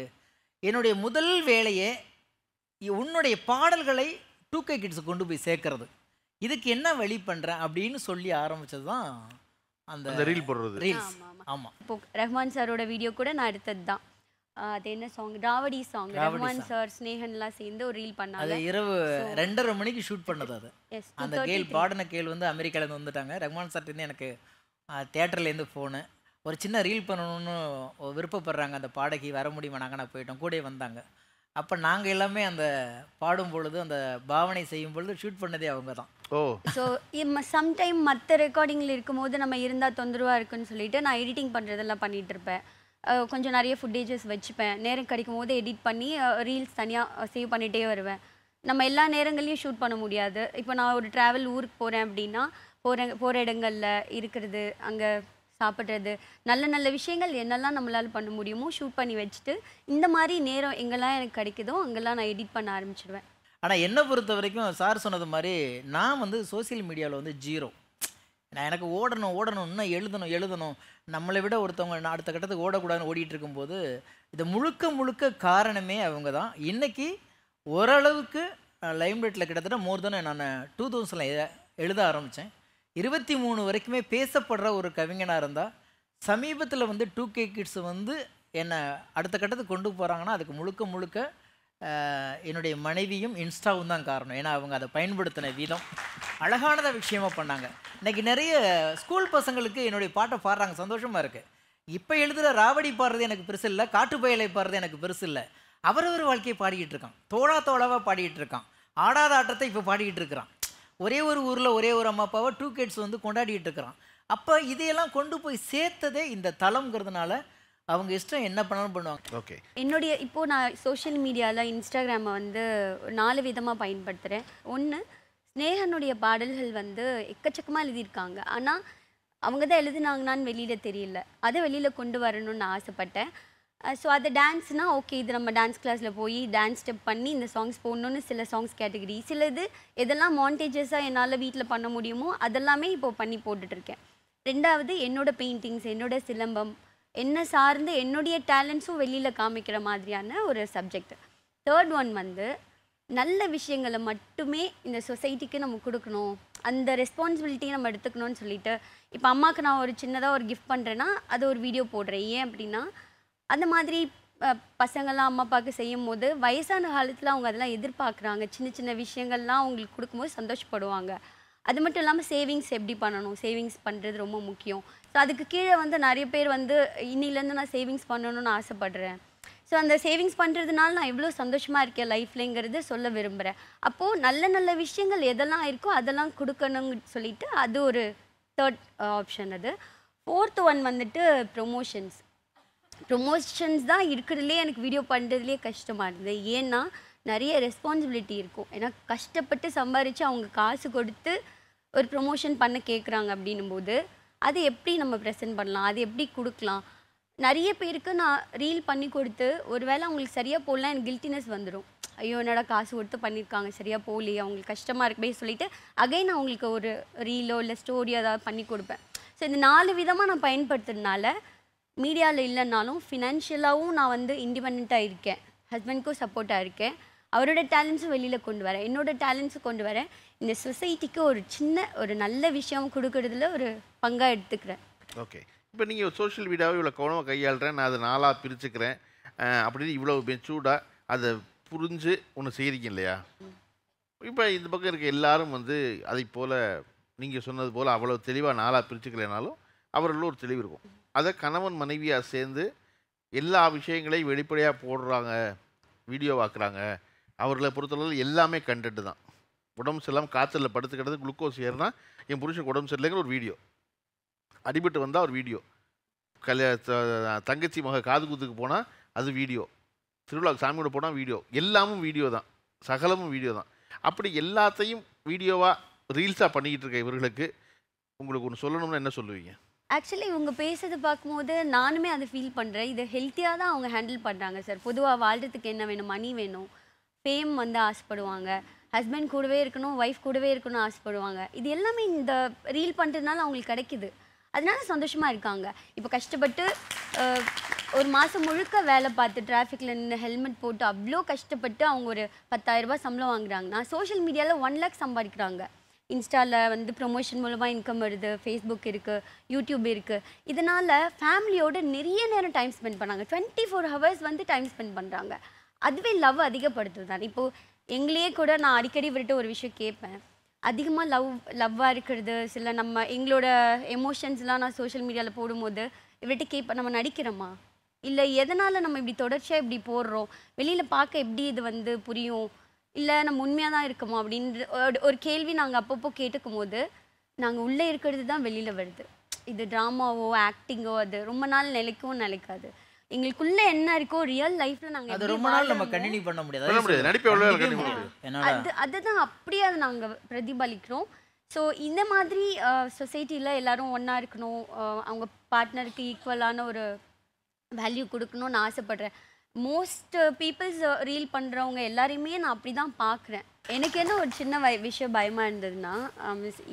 என்னுடைய முதல் வேலையே உன்னுடைய பாடல்களை டூ கே கிட்ஸுக்கு கொண்டு போய் சேர்க்கறது இதுக்கு என்ன வழி பண்ணுறேன் அப்படின்னு சொல்லி ஆரம்பித்தது தான் அந்த ரீல் போடுறது ரீல்ஸ் ஆமாம் இப்போ ரஹ்மான் சாரோட வீடியோ கூட நான் எடுத்தது தான் அது என்ன சாங் ராவடி சாங் ரஹ்மான் சார் ஸ்னேகன்லாம் சேர்ந்து ஒரு ரீல் பண்ணாங்க அது இரவு ரெண்டரை மணிக்கு ஷூட் பண்ணது அது அந்த கேள் பாடின கேள் வந்து அமெரிக்கால இருந்து வந்துட்டாங்க ரஹ்மான் சார் சார்ட்டேருந்து எனக்கு இருந்து ஃபோனு ஒரு சின்ன ரீல் பண்ணணும்னு விருப்பப்படுறாங்க அந்த பாடகி வர முடியுமா நாங்கள் நான் போயிட்டோம் கூட வந்தாங்க அப்போ நாங்கள் எல்லாமே அந்த பாடும் பொழுது அந்த பாவனை செய்யும் பொழுது ஷூட் பண்ணதே அவங்க தான் ஓ ஸோ சம்டைம் மற்ற ரெக்கார்டிங்கில் இருக்கும்போது நம்ம இருந்தால் தொந்தரவாக இருக்குன்னு சொல்லிட்டு நான் எடிட்டிங் பண்ணுறதெல்லாம் பண்ணிகிட்டு இருப்பேன் கொஞ்சம் நிறைய ஃபுட்டேஜஸ் வச்சுப்பேன் நேரம் கிடைக்கும் போது எடிட் பண்ணி ரீல்ஸ் தனியாக சேவ் பண்ணிகிட்டே வருவேன் நம்ம எல்லா நேரங்களையும் ஷூட் பண்ண முடியாது இப்போ நான் ஒரு ட்ராவல் ஊருக்கு போகிறேன் அப்படின்னா போகிற போகிற இடங்களில் இருக்கிறது அங்கே சாப்பிட்றது நல்ல நல்ல விஷயங்கள் என்னெல்லாம் நம்மளால் பண்ண முடியுமோ ஷூட் பண்ணி வச்சுட்டு இந்த மாதிரி நேரம் எங்கெல்லாம் எனக்கு கிடைக்குதோ அங்கெல்லாம் நான் எடிட் பண்ண ஆரம்பிச்சிடுவேன் ஆனால் என்னை பொறுத்த வரைக்கும் சார் சொன்னது மாதிரி நான் வந்து சோசியல் மீடியாவில் வந்து ஜீரோ நான் எனக்கு ஓடணும் ஓடணும் இன்னும் எழுதணும் எழுதணும் நம்மளை விட ஒருத்தவங்க நான் அடுத்த கட்டத்துக்கு ஓடக்கூடாதுன்னு ஓடிட்டு இருக்கும்போது இது முழுக்க முழுக்க காரணமே அவங்க தான் இன்றைக்கி ஓரளவுக்கு லைம்ரேட்டில் கிட்டத்தட்ட மோர் தென் நான் டூ தௌசண்டில் எழுத ஆரம்பித்தேன் இருபத்தி மூணு வரைக்குமே பேசப்படுற ஒரு கவிஞனாக இருந்தால் சமீபத்தில் வந்து டூ கே கிட்ஸ் வந்து என்னை அடுத்த கட்டத்துக்கு கொண்டு போகிறாங்கன்னா அதுக்கு முழுக்க முழுக்க என்னுடைய மனைவியும் இன்ஸ்டாவும் தான் காரணம் ஏன்னா அவங்க அதை பயன்படுத்தின விதம் அழகானதாக விஷயமாக பண்ணாங்க இன்றைக்கி நிறைய ஸ்கூல் பசங்களுக்கு என்னுடைய பாட்டை பாடுறாங்க சந்தோஷமாக இருக்குது இப்போ எழுதுகிற ராவடி பாடுறது எனக்கு பெருசு இல்லை காட்டுப்பயலை பாடுறது எனக்கு பெருசு இல்லை அவரவர் வாழ்க்கையை பாடிக்கிட்டு இருக்கான் தோழா தோழாவாக பாடிக்கிட்டு இருக்கான் ஆடாத ஆட்டத்தை இப்போ பாடிக்கிட்டு இருக்கிறான் ஒரே ஒரு ஊரில் ஒரே ஒரு அம்மா அப்பாவை டூ கேட்ஸ் வந்து கொண்டாடிட்டு இருக்கிறான் அப்போ இதையெல்லாம் கொண்டு போய் சேர்த்ததே இந்த தளம்ங்கிறதுனால அவங்க இஷ்டம் என்ன பண்ணாலும் பண்ணுவாங்க ஓகே என்னுடைய இப்போது நான் சோஷியல் மீடியாவில் இன்ஸ்டாகிராமை வந்து நாலு விதமாக பயன்படுத்துகிறேன் ஒன்று ஸ்னேகனுடைய பாடல்கள் வந்து எக்கச்சக்கமாக எழுதியிருக்காங்க ஆனால் அவங்க தான் எழுதுனாங்கன்னான்னு வெளியில் தெரியல அதை வெளியில் கொண்டு வரணும்னு ஆசைப்பட்டேன் ஸோ அது டான்ஸ்னால் ஓகே இது நம்ம டான்ஸ் கிளாஸில் போய் டான்ஸ் ஸ்டெப் பண்ணி இந்த சாங்ஸ் போடணுன்னு சில சாங்ஸ் கேட்டகிரி சில இது எதெல்லாம் மாண்டேஜஸாக என்னால் வீட்டில் பண்ண முடியுமோ அதெல்லாமே இப்போ பண்ணி போட்டுட்ருக்கேன் ரெண்டாவது என்னோடய பெயிண்டிங்ஸ் என்னோடய சிலம்பம் என்ன சார்ந்து என்னுடைய டேலண்ட்ஸும் வெளியில் காமிக்கிற மாதிரியான ஒரு சப்ஜெக்ட் தேர்ட் ஒன் வந்து நல்ல விஷயங்களை மட்டுமே இந்த சொசைட்டிக்கு நம்ம கொடுக்கணும் அந்த ரெஸ்பான்சிபிலிட்டியை நம்ம எடுத்துக்கணும்னு சொல்லிட்டு இப்போ அம்மாவுக்கு நான் ஒரு சின்னதாக ஒரு கிஃப்ட் பண்ணுறேன்னா அது ஒரு வீடியோ போடுறேன் ஏன் அப்படின்னா அந்த மாதிரி பசங்கள்லாம் அம்மா அப்பாவுக்கு செய்யும் போது வயசான காலத்தில் அவங்க அதெல்லாம் எதிர்பார்க்குறாங்க சின்ன சின்ன விஷயங்கள்லாம் அவங்களுக்கு கொடுக்கும்போது சந்தோஷப்படுவாங்க அது மட்டும் இல்லாமல் சேவிங்ஸ் எப்படி பண்ணணும் சேவிங்ஸ் பண்ணுறது ரொம்ப முக்கியம் ஸோ அதுக்கு கீழே வந்து நிறைய பேர் வந்து இன்னிலேருந்து நான் சேவிங்ஸ் பண்ணணும்னு ஆசைப்பட்றேன் ஸோ அந்த சேவிங்ஸ் பண்ணுறதுனால நான் எவ்வளோ சந்தோஷமாக இருக்கேன் லைஃப்லேங்கிறது சொல்ல விரும்புகிறேன் அப்போது நல்ல நல்ல விஷயங்கள் எதெல்லாம் இருக்கோ அதெல்லாம் கொடுக்கணும்னு சொல்லிட்டு அது ஒரு தேர்ட் ஆப்ஷன் அது ஃபோர்த் ஒன் வந்துட்டு ப்ரொமோஷன்ஸ் ப்ரொமோஷன்ஸ் தான் இருக்கிறதுலே எனக்கு வீடியோ பண்ணுறதுலேயே கஷ்டமாக இருந்தது ஏன்னா நிறைய ரெஸ்பான்சிபிலிட்டி இருக்கும் ஏன்னா கஷ்டப்பட்டு சம்பாரித்து அவங்க காசு கொடுத்து ஒரு ப்ரொமோஷன் பண்ண கேட்குறாங்க அப்படின்னும்போது அது எப்படி நம்ம ப்ரெசென்ட் பண்ணலாம் அது எப்படி கொடுக்கலாம் நிறைய பேருக்கு நான் ரீல் பண்ணி கொடுத்து ஒரு வேளை அவங்களுக்கு சரியாக போடலாம் எனக்கு கில்ட்டினஸ் வந்துடும் ஐயோ என்னடா காசு கொடுத்து பண்ணியிருக்காங்க சரியாக போகலையே அவங்களுக்கு கஷ்டமாக இருக்குமே சொல்லிவிட்டு அகைன் அவங்களுக்கு ஒரு ரீலோ இல்லை ஸ்டோரியோ ஏதாவது பண்ணி கொடுப்பேன் ஸோ இந்த நாலு விதமாக நான் பயன்படுத்துறதுனால மீடியாவில் இல்லைன்னாலும் ஃபினான்ஷியலாகவும் நான் வந்து இண்டிபெண்ட்டாக இருக்கேன் ஹஸ்பண்ட்க்கும் சப்போர்ட்டாக இருக்கேன் அவரோட டேலண்ட்ஸும் வெளியில் கொண்டு வரேன் என்னோடய டேலண்ட்ஸும் கொண்டு வரேன் இந்த சொசைட்டிக்கு ஒரு சின்ன ஒரு நல்ல விஷயம் கொடுக்கறதுல ஒரு பங்காக எடுத்துக்கிறேன் ஓகே இப்போ நீங்கள் சோஷியல் மீடியாவை இவ்வளோ கவனமாக கையாளுறேன் நான் அதை நாளாக பிரிச்சுக்கிறேன் அப்படின்னு இவ்வளோ மெச்சூர்டாக அதை புரிஞ்சு ஒன்று செய்கிறீங்க இல்லையா இப்போ இந்த பக்கம் இருக்க எல்லாரும் வந்து அதை போல் நீங்கள் சொன்னது போல் அவ்வளோ தெளிவாக நாளாக பிரிச்சுக்கலைனாலும் அவர்களும் ஒரு தெளிவு இருக்கும் அதை கணவன் மனைவியாக சேர்ந்து எல்லா விஷயங்களையும் வெளிப்படையாக போடுறாங்க வீடியோ பார்க்குறாங்க அவர்களை பொறுத்தளவில் எல்லாமே கண்டுட்டு தான் உடம்பு சரியில்லாமல் காய்ச்சலில் படுத்துக்கிறது குளுக்கோஸ் ஏறுனா என் புருஷனுக்கு உடம்பு சரியில்லைங்கிற ஒரு வீடியோ அடிபட்டு வந்தால் ஒரு வீடியோ கல்ய தங்கச்சி மக காது குத்துக்கு போனால் அது வீடியோ திருவிழாவுக்கு சாமியோட போனால் வீடியோ எல்லாமும் வீடியோ தான் சகலமும் வீடியோ தான் அப்படி எல்லாத்தையும் வீடியோவாக ரீல்ஸாக பண்ணிக்கிட்டு இருக்க இவர்களுக்கு உங்களுக்கு ஒன்று சொல்லணும்னு என்ன சொல்லுவீங்க ஆக்சுவலி இவங்க பேசுறது பார்க்கும்போது நானுமே அதை ஃபீல் பண்ணுறேன் இதை ஹெல்த்தியாக தான் அவங்க ஹேண்டில் பண்ணுறாங்க சார் பொதுவாக வாழ்கிறதுக்கு என்ன வேணும் மணி வேணும் ஃபேம் வந்து ஆசைப்படுவாங்க ஹஸ்பண்ட் கூடவே இருக்கணும் ஒய்ஃப் கூடவே இருக்கணும் ஆசைப்படுவாங்க இது எல்லாமே இந்த ரீல் பண்ணுறதுனால அவங்களுக்கு கிடைக்கிது அதனால சந்தோஷமாக இருக்காங்க இப்போ கஷ்டப்பட்டு ஒரு மாதம் முழுக்க வேலை பார்த்து டிராஃபிக்கில் நின்று ஹெல்மெட் போட்டு அவ்வளோ கஷ்டப்பட்டு அவங்க ஒரு பத்தாயிரரூபா சம்பளம் வாங்குறாங்கன்னா சோஷியல் மீடியாவில் ஒன் லேக் சம்பாதிக்கிறாங்க இன்ஸ்டாவில் வந்து ப்ரொமோஷன் மூலமாக இன்கம் வருது ஃபேஸ்புக் இருக்குது யூடியூப் இருக்குது இதனால் ஃபேமிலியோடு நிறைய நேரம் டைம் ஸ்பெண்ட் பண்ணாங்க டுவெண்ட்டி ஃபோர் ஹவர்ஸ் வந்து டைம் ஸ்பெண்ட் பண்ணுறாங்க அதுவே லவ் அதிகப்படுத்துது தான் இப்போது எங்களையே கூட நான் அடிக்கடி விட்டு ஒரு விஷயம் கேட்பேன் அதிகமாக லவ் லவ்வாக இருக்கிறது சில நம்ம எங்களோட எமோஷன்ஸ்லாம் நான் சோஷியல் மீடியாவில் போடும்போது இவர்கிட்ட கேட்பேன் நம்ம நடிக்கிறோமா இல்லை எதனால் நம்ம இப்படி தொடர்ச்சியாக இப்படி போடுறோம் வெளியில் பார்க்க எப்படி இது வந்து புரியும் இல்லை நம்ம உண்மையாக தான் இருக்கோமா அப்படின்ற ஒரு கேள்வி நாங்கள் அப்பப்போ கேட்டுக்கும் போது நாங்கள் உள்ளே இருக்கிறது தான் வெளியில் வருது இது ட்ராமாவோ ஆக்டிங்கோ அது ரொம்ப நாள் நிலைக்கும் நிலைக்காது எங்களுக்குள்ள என்ன இருக்கோ ரியல் லைஃப்ல நாங்க அது ரொம்ப நாள் நம்ம கண்டினியூ பண்ண முடியாது நடிப்பு எவ்வளவு கண்டினியூ அது அதுதான் அப்படியே அதை நாங்க பிரதிபலிக்கிறோம் ஸோ இந்த மாதிரி சொசைட்டியில் எல்லாரும் ஒன்றா இருக்கணும் அவங்க பார்ட்னருக்கு ஈக்குவலான ஒரு வேல்யூ கொடுக்கணும்னு ஆசைப்பட்றேன் மோஸ்ட் பீப்புள்ஸ் ரீல் பண்ணுறவங்க எல்லாரையுமே நான் அப்படி தான் பார்க்குறேன் எனக்கு என்ன ஒரு சின்ன வய விஷயம் பயமாக இருந்ததுன்னா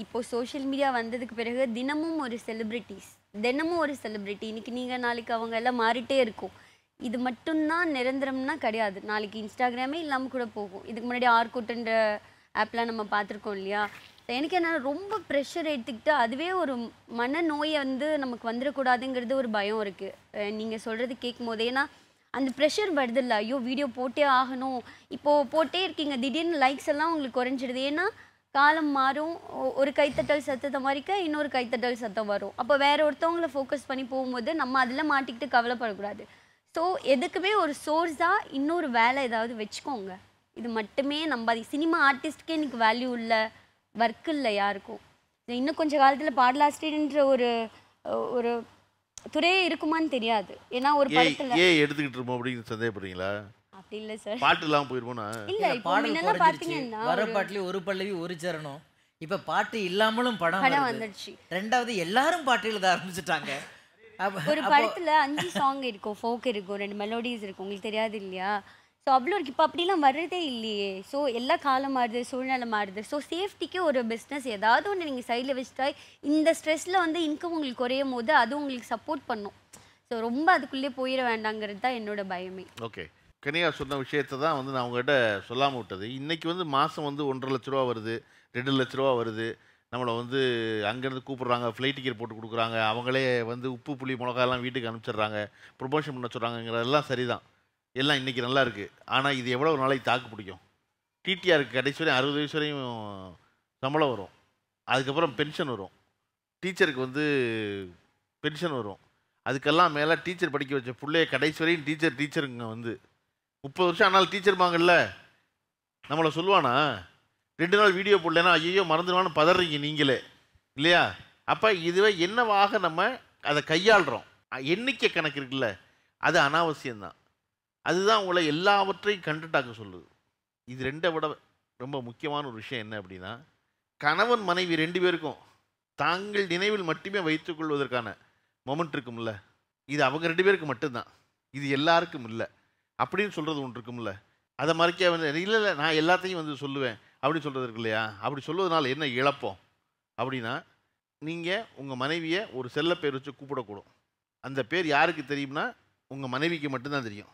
இப்போது சோஷியல் மீடியா வந்ததுக்கு பிறகு தினமும் ஒரு செலிப்ரிட்டிஸ் தினமும் ஒரு செலிப்ரிட்டி இன்றைக்கி நீங்கள் நாளைக்கு அவங்க எல்லாம் மாறிட்டே இருக்கும் இது மட்டும்தான் நிரந்தரம்னா கிடையாது நாளைக்கு இன்ஸ்டாகிராமே இல்லாமல் கூட போகும் இதுக்கு முன்னாடி ஆர்கூட்டுன்ற ஆப்லாம் நம்ம பார்த்துருக்கோம் இல்லையா எனக்கு என்ன ரொம்ப ப்ரெஷர் எடுத்துக்கிட்டு அதுவே ஒரு மனநோயை வந்து நமக்கு வந்துடக்கூடாதுங்கிறது ஒரு பயம் இருக்குது நீங்கள் சொல்கிறது கேட்கும் போது ஏன்னா அந்த ப்ரெஷர் வருதில்ல ஐயோ வீடியோ போட்டே ஆகணும் இப்போது போட்டே இருக்கீங்க திடீர்னு லைக்ஸ் எல்லாம் உங்களுக்கு குறைஞ்சிடுது ஏன்னா காலம் மாறும் ஒரு கைத்தட்டல் சத்தத்தை மாதிரிக்க இன்னொரு கைத்தட்டல் சத்தம் வரும் அப்போ வேற ஒருத்தவங்களை ஃபோக்கஸ் பண்ணி போகும்போது நம்ம அதில் மாட்டிக்கிட்டு கவலைப்படக்கூடாது ஸோ எதுக்குமே ஒரு சோர்ஸாக இன்னொரு வேலை ஏதாவது வச்சுக்கோங்க இது மட்டுமே நம்பாதி சினிமா ஆர்டிஸ்ட்கே இன்றைக்கி வேல்யூ இல்லை ஒர்க் இல்லை யாருக்கும் இன்னும் கொஞ்சம் காலத்தில் பாடலாசிரியன்ற ஒரு ஒரு துறையே இருக்குமான்னு தெரியாது ஏன்னா ஒரு படத்துல ஏ எடுத்துக்கிட்டு இருப்போம் அப்படின்னு சந்தேகப்படுறீங்களா அப்படி இல்ல சார் பாட்டு எல்லாம் போயிருப்போம்னா இல்ல பாடல் பாத்தீங்கன்னா வர பாட்டுல ஒரு பல்லவி ஒரு சரணம் இப்ப பாட்டு இல்லாமலும் படம் வந்துச்சு வந்துடுச்சு ரெண்டாவது எல்லாரும் பாட்டு எழுத ஆரம்பிச்சிட்டாங்க ஒரு படத்துல அஞ்சு சாங் இருக்கும் ஃபோக் இருக்கும் ரெண்டு மெலோடிஸ் இருக்கும் உங்களுக்கு தெரியாது இல்லையா ஸோ அவ்வளோருக்கு இப்போ அப்படிலாம் வர்றதே இல்லையே ஸோ எல்லா காலம் மாறுது சூழ்நிலை மாறுது ஸோ சேஃப்டிக்கே ஒரு பிஸ்னஸ் ஏதாவது ஒன்று நீங்கள் சைடில் வச்சுட்டா இந்த ஸ்ட்ரெஸ்ஸில் வந்து இன்கம் உங்களுக்கு குறையும் போது அது உங்களுக்கு சப்போர்ட் பண்ணும் ஸோ ரொம்ப அதுக்குள்ளே போயிட வேண்டாங்கிறது தான் என்னோட பயமே ஓகே கனியா சொன்ன விஷயத்தை தான் வந்து நான் உங்ககிட்ட சொல்லாமல் விட்டது இன்றைக்கி வந்து மாதம் வந்து ஒன்றரை லட்ச ரூபா வருது ரெண்டு லட்ச ரூபா வருது நம்மளை வந்து அங்கேருந்து கூப்பிட்றாங்க ஃப்ளைட் டிக்கெட் போட்டு கொடுக்குறாங்க அவங்களே வந்து உப்பு புளி மிளகாலாம் வீட்டுக்கு அனுப்பிச்சிடுறாங்க ப்ரொமோஷன் பண்ண சொல்கிறாங்கங்கிறதெல்லாம் சரிதான் எல்லாம் இன்றைக்கி நல்லா இருக்குது ஆனால் இது எவ்வளோ நாளைக்கு தாக்கு பிடிக்கும் டிடிஆருக்கு கடைசி வரையும் அறுபது வயசு வரையும் சம்பளம் வரும் அதுக்கப்புறம் பென்ஷன் வரும் டீச்சருக்கு வந்து பென்ஷன் வரும் அதுக்கெல்லாம் மேலே டீச்சர் படிக்க வச்ச பிள்ளைய கடைசி வரையும் டீச்சர் டீச்சருங்க வந்து முப்பது வருஷம் ஆனால் டீச்சர் வாங்கல்ல நம்மளை சொல்லுவானா ரெண்டு நாள் வீடியோ போடலன்னா ஐயோ மறந்துடுவான்னு பதறீங்க நீங்களே இல்லையா அப்போ இதுவே என்னவாக நம்ம அதை கையாளுறோம் எண்ணிக்கை கணக்கு இருக்குல்ல அது அனாவசியம்தான் அதுதான் உங்களை எல்லாவற்றையும் கண்டுட்டாக்க சொல்லுது இது ரெண்டை விட ரொம்ப முக்கியமான ஒரு விஷயம் என்ன அப்படின்னா கணவன் மனைவி ரெண்டு பேருக்கும் தாங்கள் நினைவில் மட்டுமே வைத்துக்கொள்வதற்கான மொமெண்ட் இருக்கும்ல இது அவங்க ரெண்டு பேருக்கு மட்டும்தான் இது எல்லாருக்கும் இல்லை அப்படின்னு சொல்கிறது ஒன்று இருக்கும்ல அதை மறைக்க வந்து இல்லை இல்லை நான் எல்லாத்தையும் வந்து சொல்லுவேன் அப்படின்னு சொல்கிறது இருக்கு இல்லையா அப்படி சொல்வதனால என்ன இழப்போம் அப்படின்னா நீங்கள் உங்கள் மனைவியை ஒரு செல்ல பேர் வச்சு கூப்பிடக்கூடும் அந்த பேர் யாருக்கு தெரியும்னா உங்கள் மனைவிக்கு மட்டும்தான் தெரியும்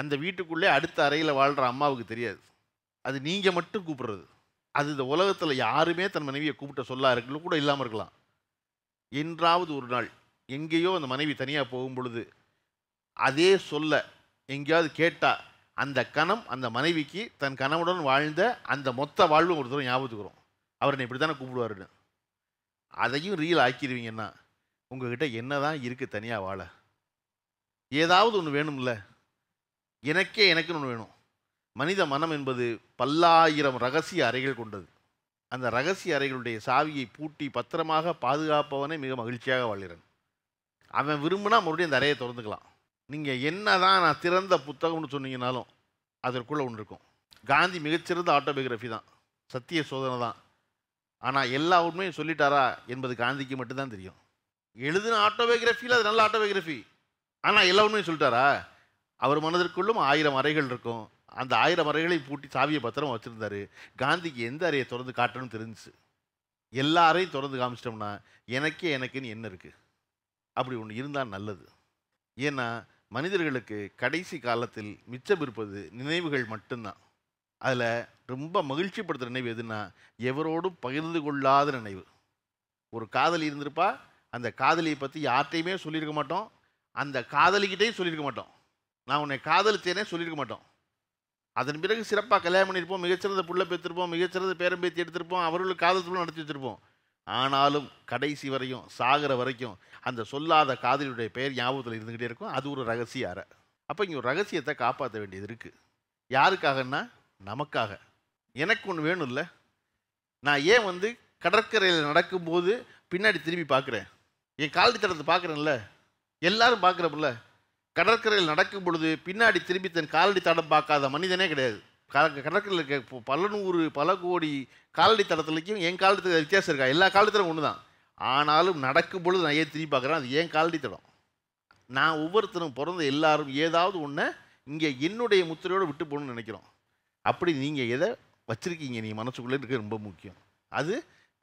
அந்த வீட்டுக்குள்ளே அடுத்த அறையில் வாழ்கிற அம்மாவுக்கு தெரியாது அது நீங்கள் மட்டும் கூப்பிடுறது அது இந்த உலகத்தில் யாருமே தன் மனைவியை கூப்பிட்ட சொல்லா இருக்குன்னு கூட இல்லாமல் இருக்கலாம் என்றாவது ஒரு நாள் எங்கேயோ அந்த மனைவி தனியாக போகும் பொழுது அதே சொல்ல எங்கேயாவது கேட்டால் அந்த கணம் அந்த மனைவிக்கு தன் கணவுடன் வாழ்ந்த அந்த மொத்த வாழ்வும் ஒரு தூரம் ஞாபகத்துக்குறோம் அவர் இப்படி தானே கூப்பிடுவாருன்னு அதையும் ரீல் ஆக்கிடுவீங்கன்னா உங்ககிட்ட என்ன தான் இருக்குது தனியாக வாழ ஏதாவது ஒன்று வேணும்ல எனக்கே எனக்குன்னு ஒன்று வேணும் மனித மனம் என்பது பல்லாயிரம் ரகசிய அறைகள் கொண்டது அந்த ரகசிய அறைகளுடைய சாவியை பூட்டி பத்திரமாக பாதுகாப்பவனே மிக மகிழ்ச்சியாக வாழ்கிறான் அவன் விரும்பினா மறுபடியும் அந்த அறையை திறந்துக்கலாம் நீங்கள் என்ன தான் நான் திறந்த புத்தகம்னு சொன்னீங்கனாலும் அதற்குள்ளே ஒன்று இருக்கும் காந்தி மிகச்சிறந்த ஆட்டோபயோகிராஃபி தான் சத்திய சோதனை தான் ஆனால் எல்லா உண்மையும் சொல்லிட்டாரா என்பது காந்திக்கு மட்டும்தான் தெரியும் எழுதின ஆட்டோபயோகிராஃபியில் அது நல்ல ஆட்டோபயோகிராஃபி ஆனால் எல்லா உண்மையும் சொல்லிட்டாரா அவர் மனதிற்குள்ளும் ஆயிரம் அறைகள் இருக்கும் அந்த ஆயிரம் அறைகளை பூட்டி சாவியை பத்திரம் வச்சுருந்தாரு காந்திக்கு எந்த அறையை திறந்து காட்டணும்னு தெரிஞ்சிச்சு எல்லா அறையும் திறந்து காமிச்சிட்டோம்னா எனக்கே எனக்குன்னு என்ன இருக்குது அப்படி ஒன்று இருந்தால் நல்லது ஏன்னா மனிதர்களுக்கு கடைசி காலத்தில் மிச்சம் இருப்பது நினைவுகள் மட்டும்தான் அதில் ரொம்ப மகிழ்ச்சிப்படுத்துகிற நினைவு எதுன்னா எவரோடும் பகிர்ந்து கொள்ளாத நினைவு ஒரு காதலி இருந்திருப்பா அந்த காதலியை பற்றி யார்கிட்டையுமே சொல்லியிருக்க மாட்டோம் அந்த காதலிக்கிட்டையும் சொல்லியிருக்க மாட்டோம் நான் உன்னை காதலித்தேனே சொல்லியிருக்க மாட்டோம் அதன் பிறகு சிறப்பாக கல்யாணம் பண்ணியிருப்போம் மிகச்சிறந்த புள்ள பெற்றிருப்போம் மிகச்சிறந்த பேத்தி எடுத்திருப்போம் அவர்கள் காதல் நடத்தி வச்சிருப்போம் ஆனாலும் கடைசி வரையும் சாகிற வரைக்கும் அந்த சொல்லாத காதலியுடைய பெயர் ஞாபகத்தில் இருந்துக்கிட்டே இருக்கும் அது ஒரு ரகசிய அறை அப்போ இங்கே ஒரு ரகசியத்தை காப்பாற்ற வேண்டியது இருக்குது யாருக்காகன்னா நமக்காக எனக்கு ஒன்று வேணும் இல்லை நான் ஏன் வந்து கடற்கரையில் நடக்கும்போது பின்னாடி திரும்பி பார்க்குறேன் என் காலடி தடத்தை பார்க்குறேன்ல எல்லாரும் பார்க்குறப்பல கடற்கரையில் நடக்கும் பொழுது பின்னாடி திரும்பி தன் காலடி தடம் பார்க்காத மனிதனே கிடையாது கடற்கரையில் இருக்க பல நூறு பல கோடி காலடி தடத்துலேயும் என் காலத்துக்கு வித்தியாசம் இருக்கா எல்லா காலத்திலும் ஒன்று தான் ஆனாலும் நடக்கும் பொழுது நான் ஏன் திரும்பி பார்க்குறேன் அது ஏன் காலடி தடம் நான் ஒவ்வொருத்தரும் பிறந்த எல்லாரும் ஏதாவது ஒன்றை இங்கே என்னுடைய முத்திரையோடு விட்டு போகணும்னு நினைக்கிறோம் அப்படி நீங்கள் எதை வச்சுருக்கீங்க நீங்கள் மனசுக்குள்ளே இருக்க ரொம்ப முக்கியம் அது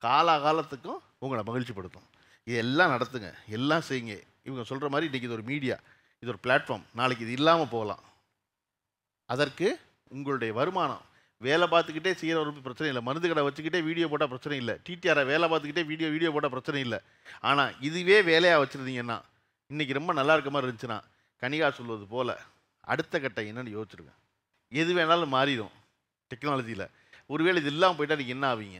காலாகாலத்துக்கும் உங்களை மகிழ்ச்சிப்படுத்தும் இதெல்லாம் நடத்துங்க எல்லாம் செய்யுங்க இவங்க சொல்கிற மாதிரி இன்றைக்கி இது ஒரு மீடியா இது ஒரு பிளாட்ஃபார்ம் நாளைக்கு இது இல்லாமல் போகலாம் அதற்கு உங்களுடைய வருமானம் வேலை பார்த்துக்கிட்டே செய்கிற ஒரு பிரச்சனை இல்லை மருந்து கடை வச்சுக்கிட்டே வீடியோ போட்டால் பிரச்சனை இல்லை டிடிஆரை வேலை பார்த்துக்கிட்டே வீடியோ வீடியோ போட்டால் பிரச்சனை இல்லை ஆனால் இதுவே வேலையாக வச்சுருந்தீங்கன்னா இன்றைக்கி ரொம்ப நல்லா இருக்க மாதிரி இருந்துச்சுன்னா கனிகா சொல்வது போல் அடுத்த கட்டம் என்னென்னு யோசிச்சுருக்கேன் எது வேணாலும் மாறிடும் டெக்னாலஜியில் ஒருவேளை இது இல்லாமல் போயிட்டால் நீங்கள் என்ன ஆவீங்க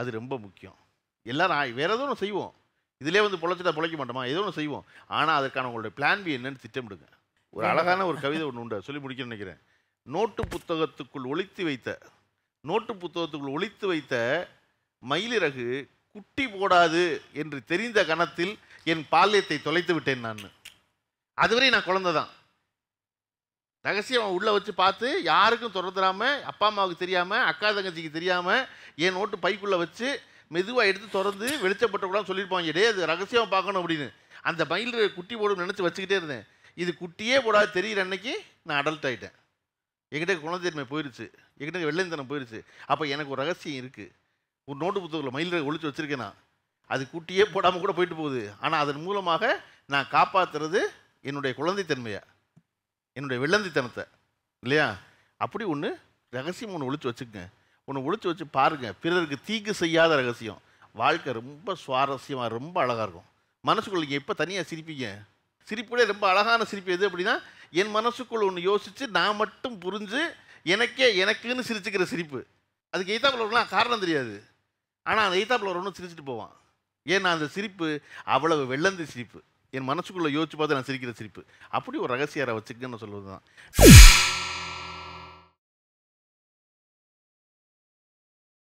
அது ரொம்ப முக்கியம் எல்லோரும் வேறு எதுவும் செய்வோம் இதிலே வந்து பொழைச்சிட்டா பிழைக்க மாட்டோமா ஏதோ ஒன்று செய்வோம் ஆனால் அதற்கான உங்களுடைய பிளான் பி என்னன்னு திட்டமிடுங்க ஒரு அழகான ஒரு கவிதை ஒன்று உண்டு சொல்லி முடிக்கணும்னு நினைக்கிறேன் நோட்டு புத்தகத்துக்குள் ஒழித்து வைத்த நோட்டு புத்தகத்துக்குள் ஒழித்து வைத்த மயிலிறகு குட்டி போடாது என்று தெரிந்த கணத்தில் என் பால்யத்தை தொலைத்து விட்டேன் நான் அதுவரை நான் குழந்தை தான் ரகசியம் உள்ளே வச்சு பார்த்து யாருக்கும் தொடர்ந்துடாமல் அப்பா அம்மாவுக்கு தெரியாமல் அக்கா தங்கச்சிக்கு தெரியாமல் என் நோட்டு பைக்குள்ளே வச்சு மெதுவாக எடுத்து திறந்து வெளிச்சப்பட்டவங்களாம் சொல்லியிருப்பாங்க இடையே அது ரகசியம் பார்க்கணும் அப்படின்னு அந்த மயில் குட்டி போடும் நினச்சி வச்சுக்கிட்டே இருந்தேன் இது குட்டியே போடாது தெரியிற அன்னைக்கு நான் அடல்ட் ஆகிட்டேன் எங்கிட்ட குழந்தைமை போயிருச்சு எங்கிட்ட வெள்ளைந்தனம் போயிருச்சு அப்போ எனக்கு ஒரு ரகசியம் இருக்குது ஒரு நோட்டு புத்தகத்தில் மயில் ஒழிச்சு வச்சுருக்கேன் நான் அது குட்டியே போடாமல் கூட போயிட்டு போகுது ஆனால் அதன் மூலமாக நான் காப்பாற்றுறது என்னுடைய குழந்தைத்தன்மையை என்னுடைய வெள்ளந்தித்தனத்தை இல்லையா அப்படி ஒன்று ரகசியம் ஒன்று ஒழிச்சு வச்சுக்கங்க ஒன்று ஒழிச்சு வச்சு பாருங்கள் பிறருக்கு தீங்கு செய்யாத ரகசியம் வாழ்க்கை ரொம்ப சுவாரஸ்யமாக ரொம்ப அழகாக இருக்கும் மனசுக்குள்ள நீங்கள் இப்போ தனியாக சிரிப்பீங்க சிரிப்புடைய ரொம்ப அழகான சிரிப்பு எது அப்படின்னா என் மனசுக்குள்ள ஒன்று யோசித்து நான் மட்டும் புரிஞ்சு எனக்கே எனக்குன்னு சிரிச்சுக்கிற சிரிப்பு அதுக்கு எய்தாப்பில் வரலாம் காரணம் தெரியாது ஆனால் அந்த எய்தாப்பில் வரவனும் சிரிச்சுட்டு போவான் ஏன்னா அந்த சிரிப்பு அவ்வளவு வெள்ளந்து சிரிப்பு என் மனசுக்குள்ளே யோசிச்சு பார்த்து நான் சிரிக்கிற சிரிப்பு அப்படி ஒரு ரகசியாரை வச்சுக்கன்னு சொல்வது தான்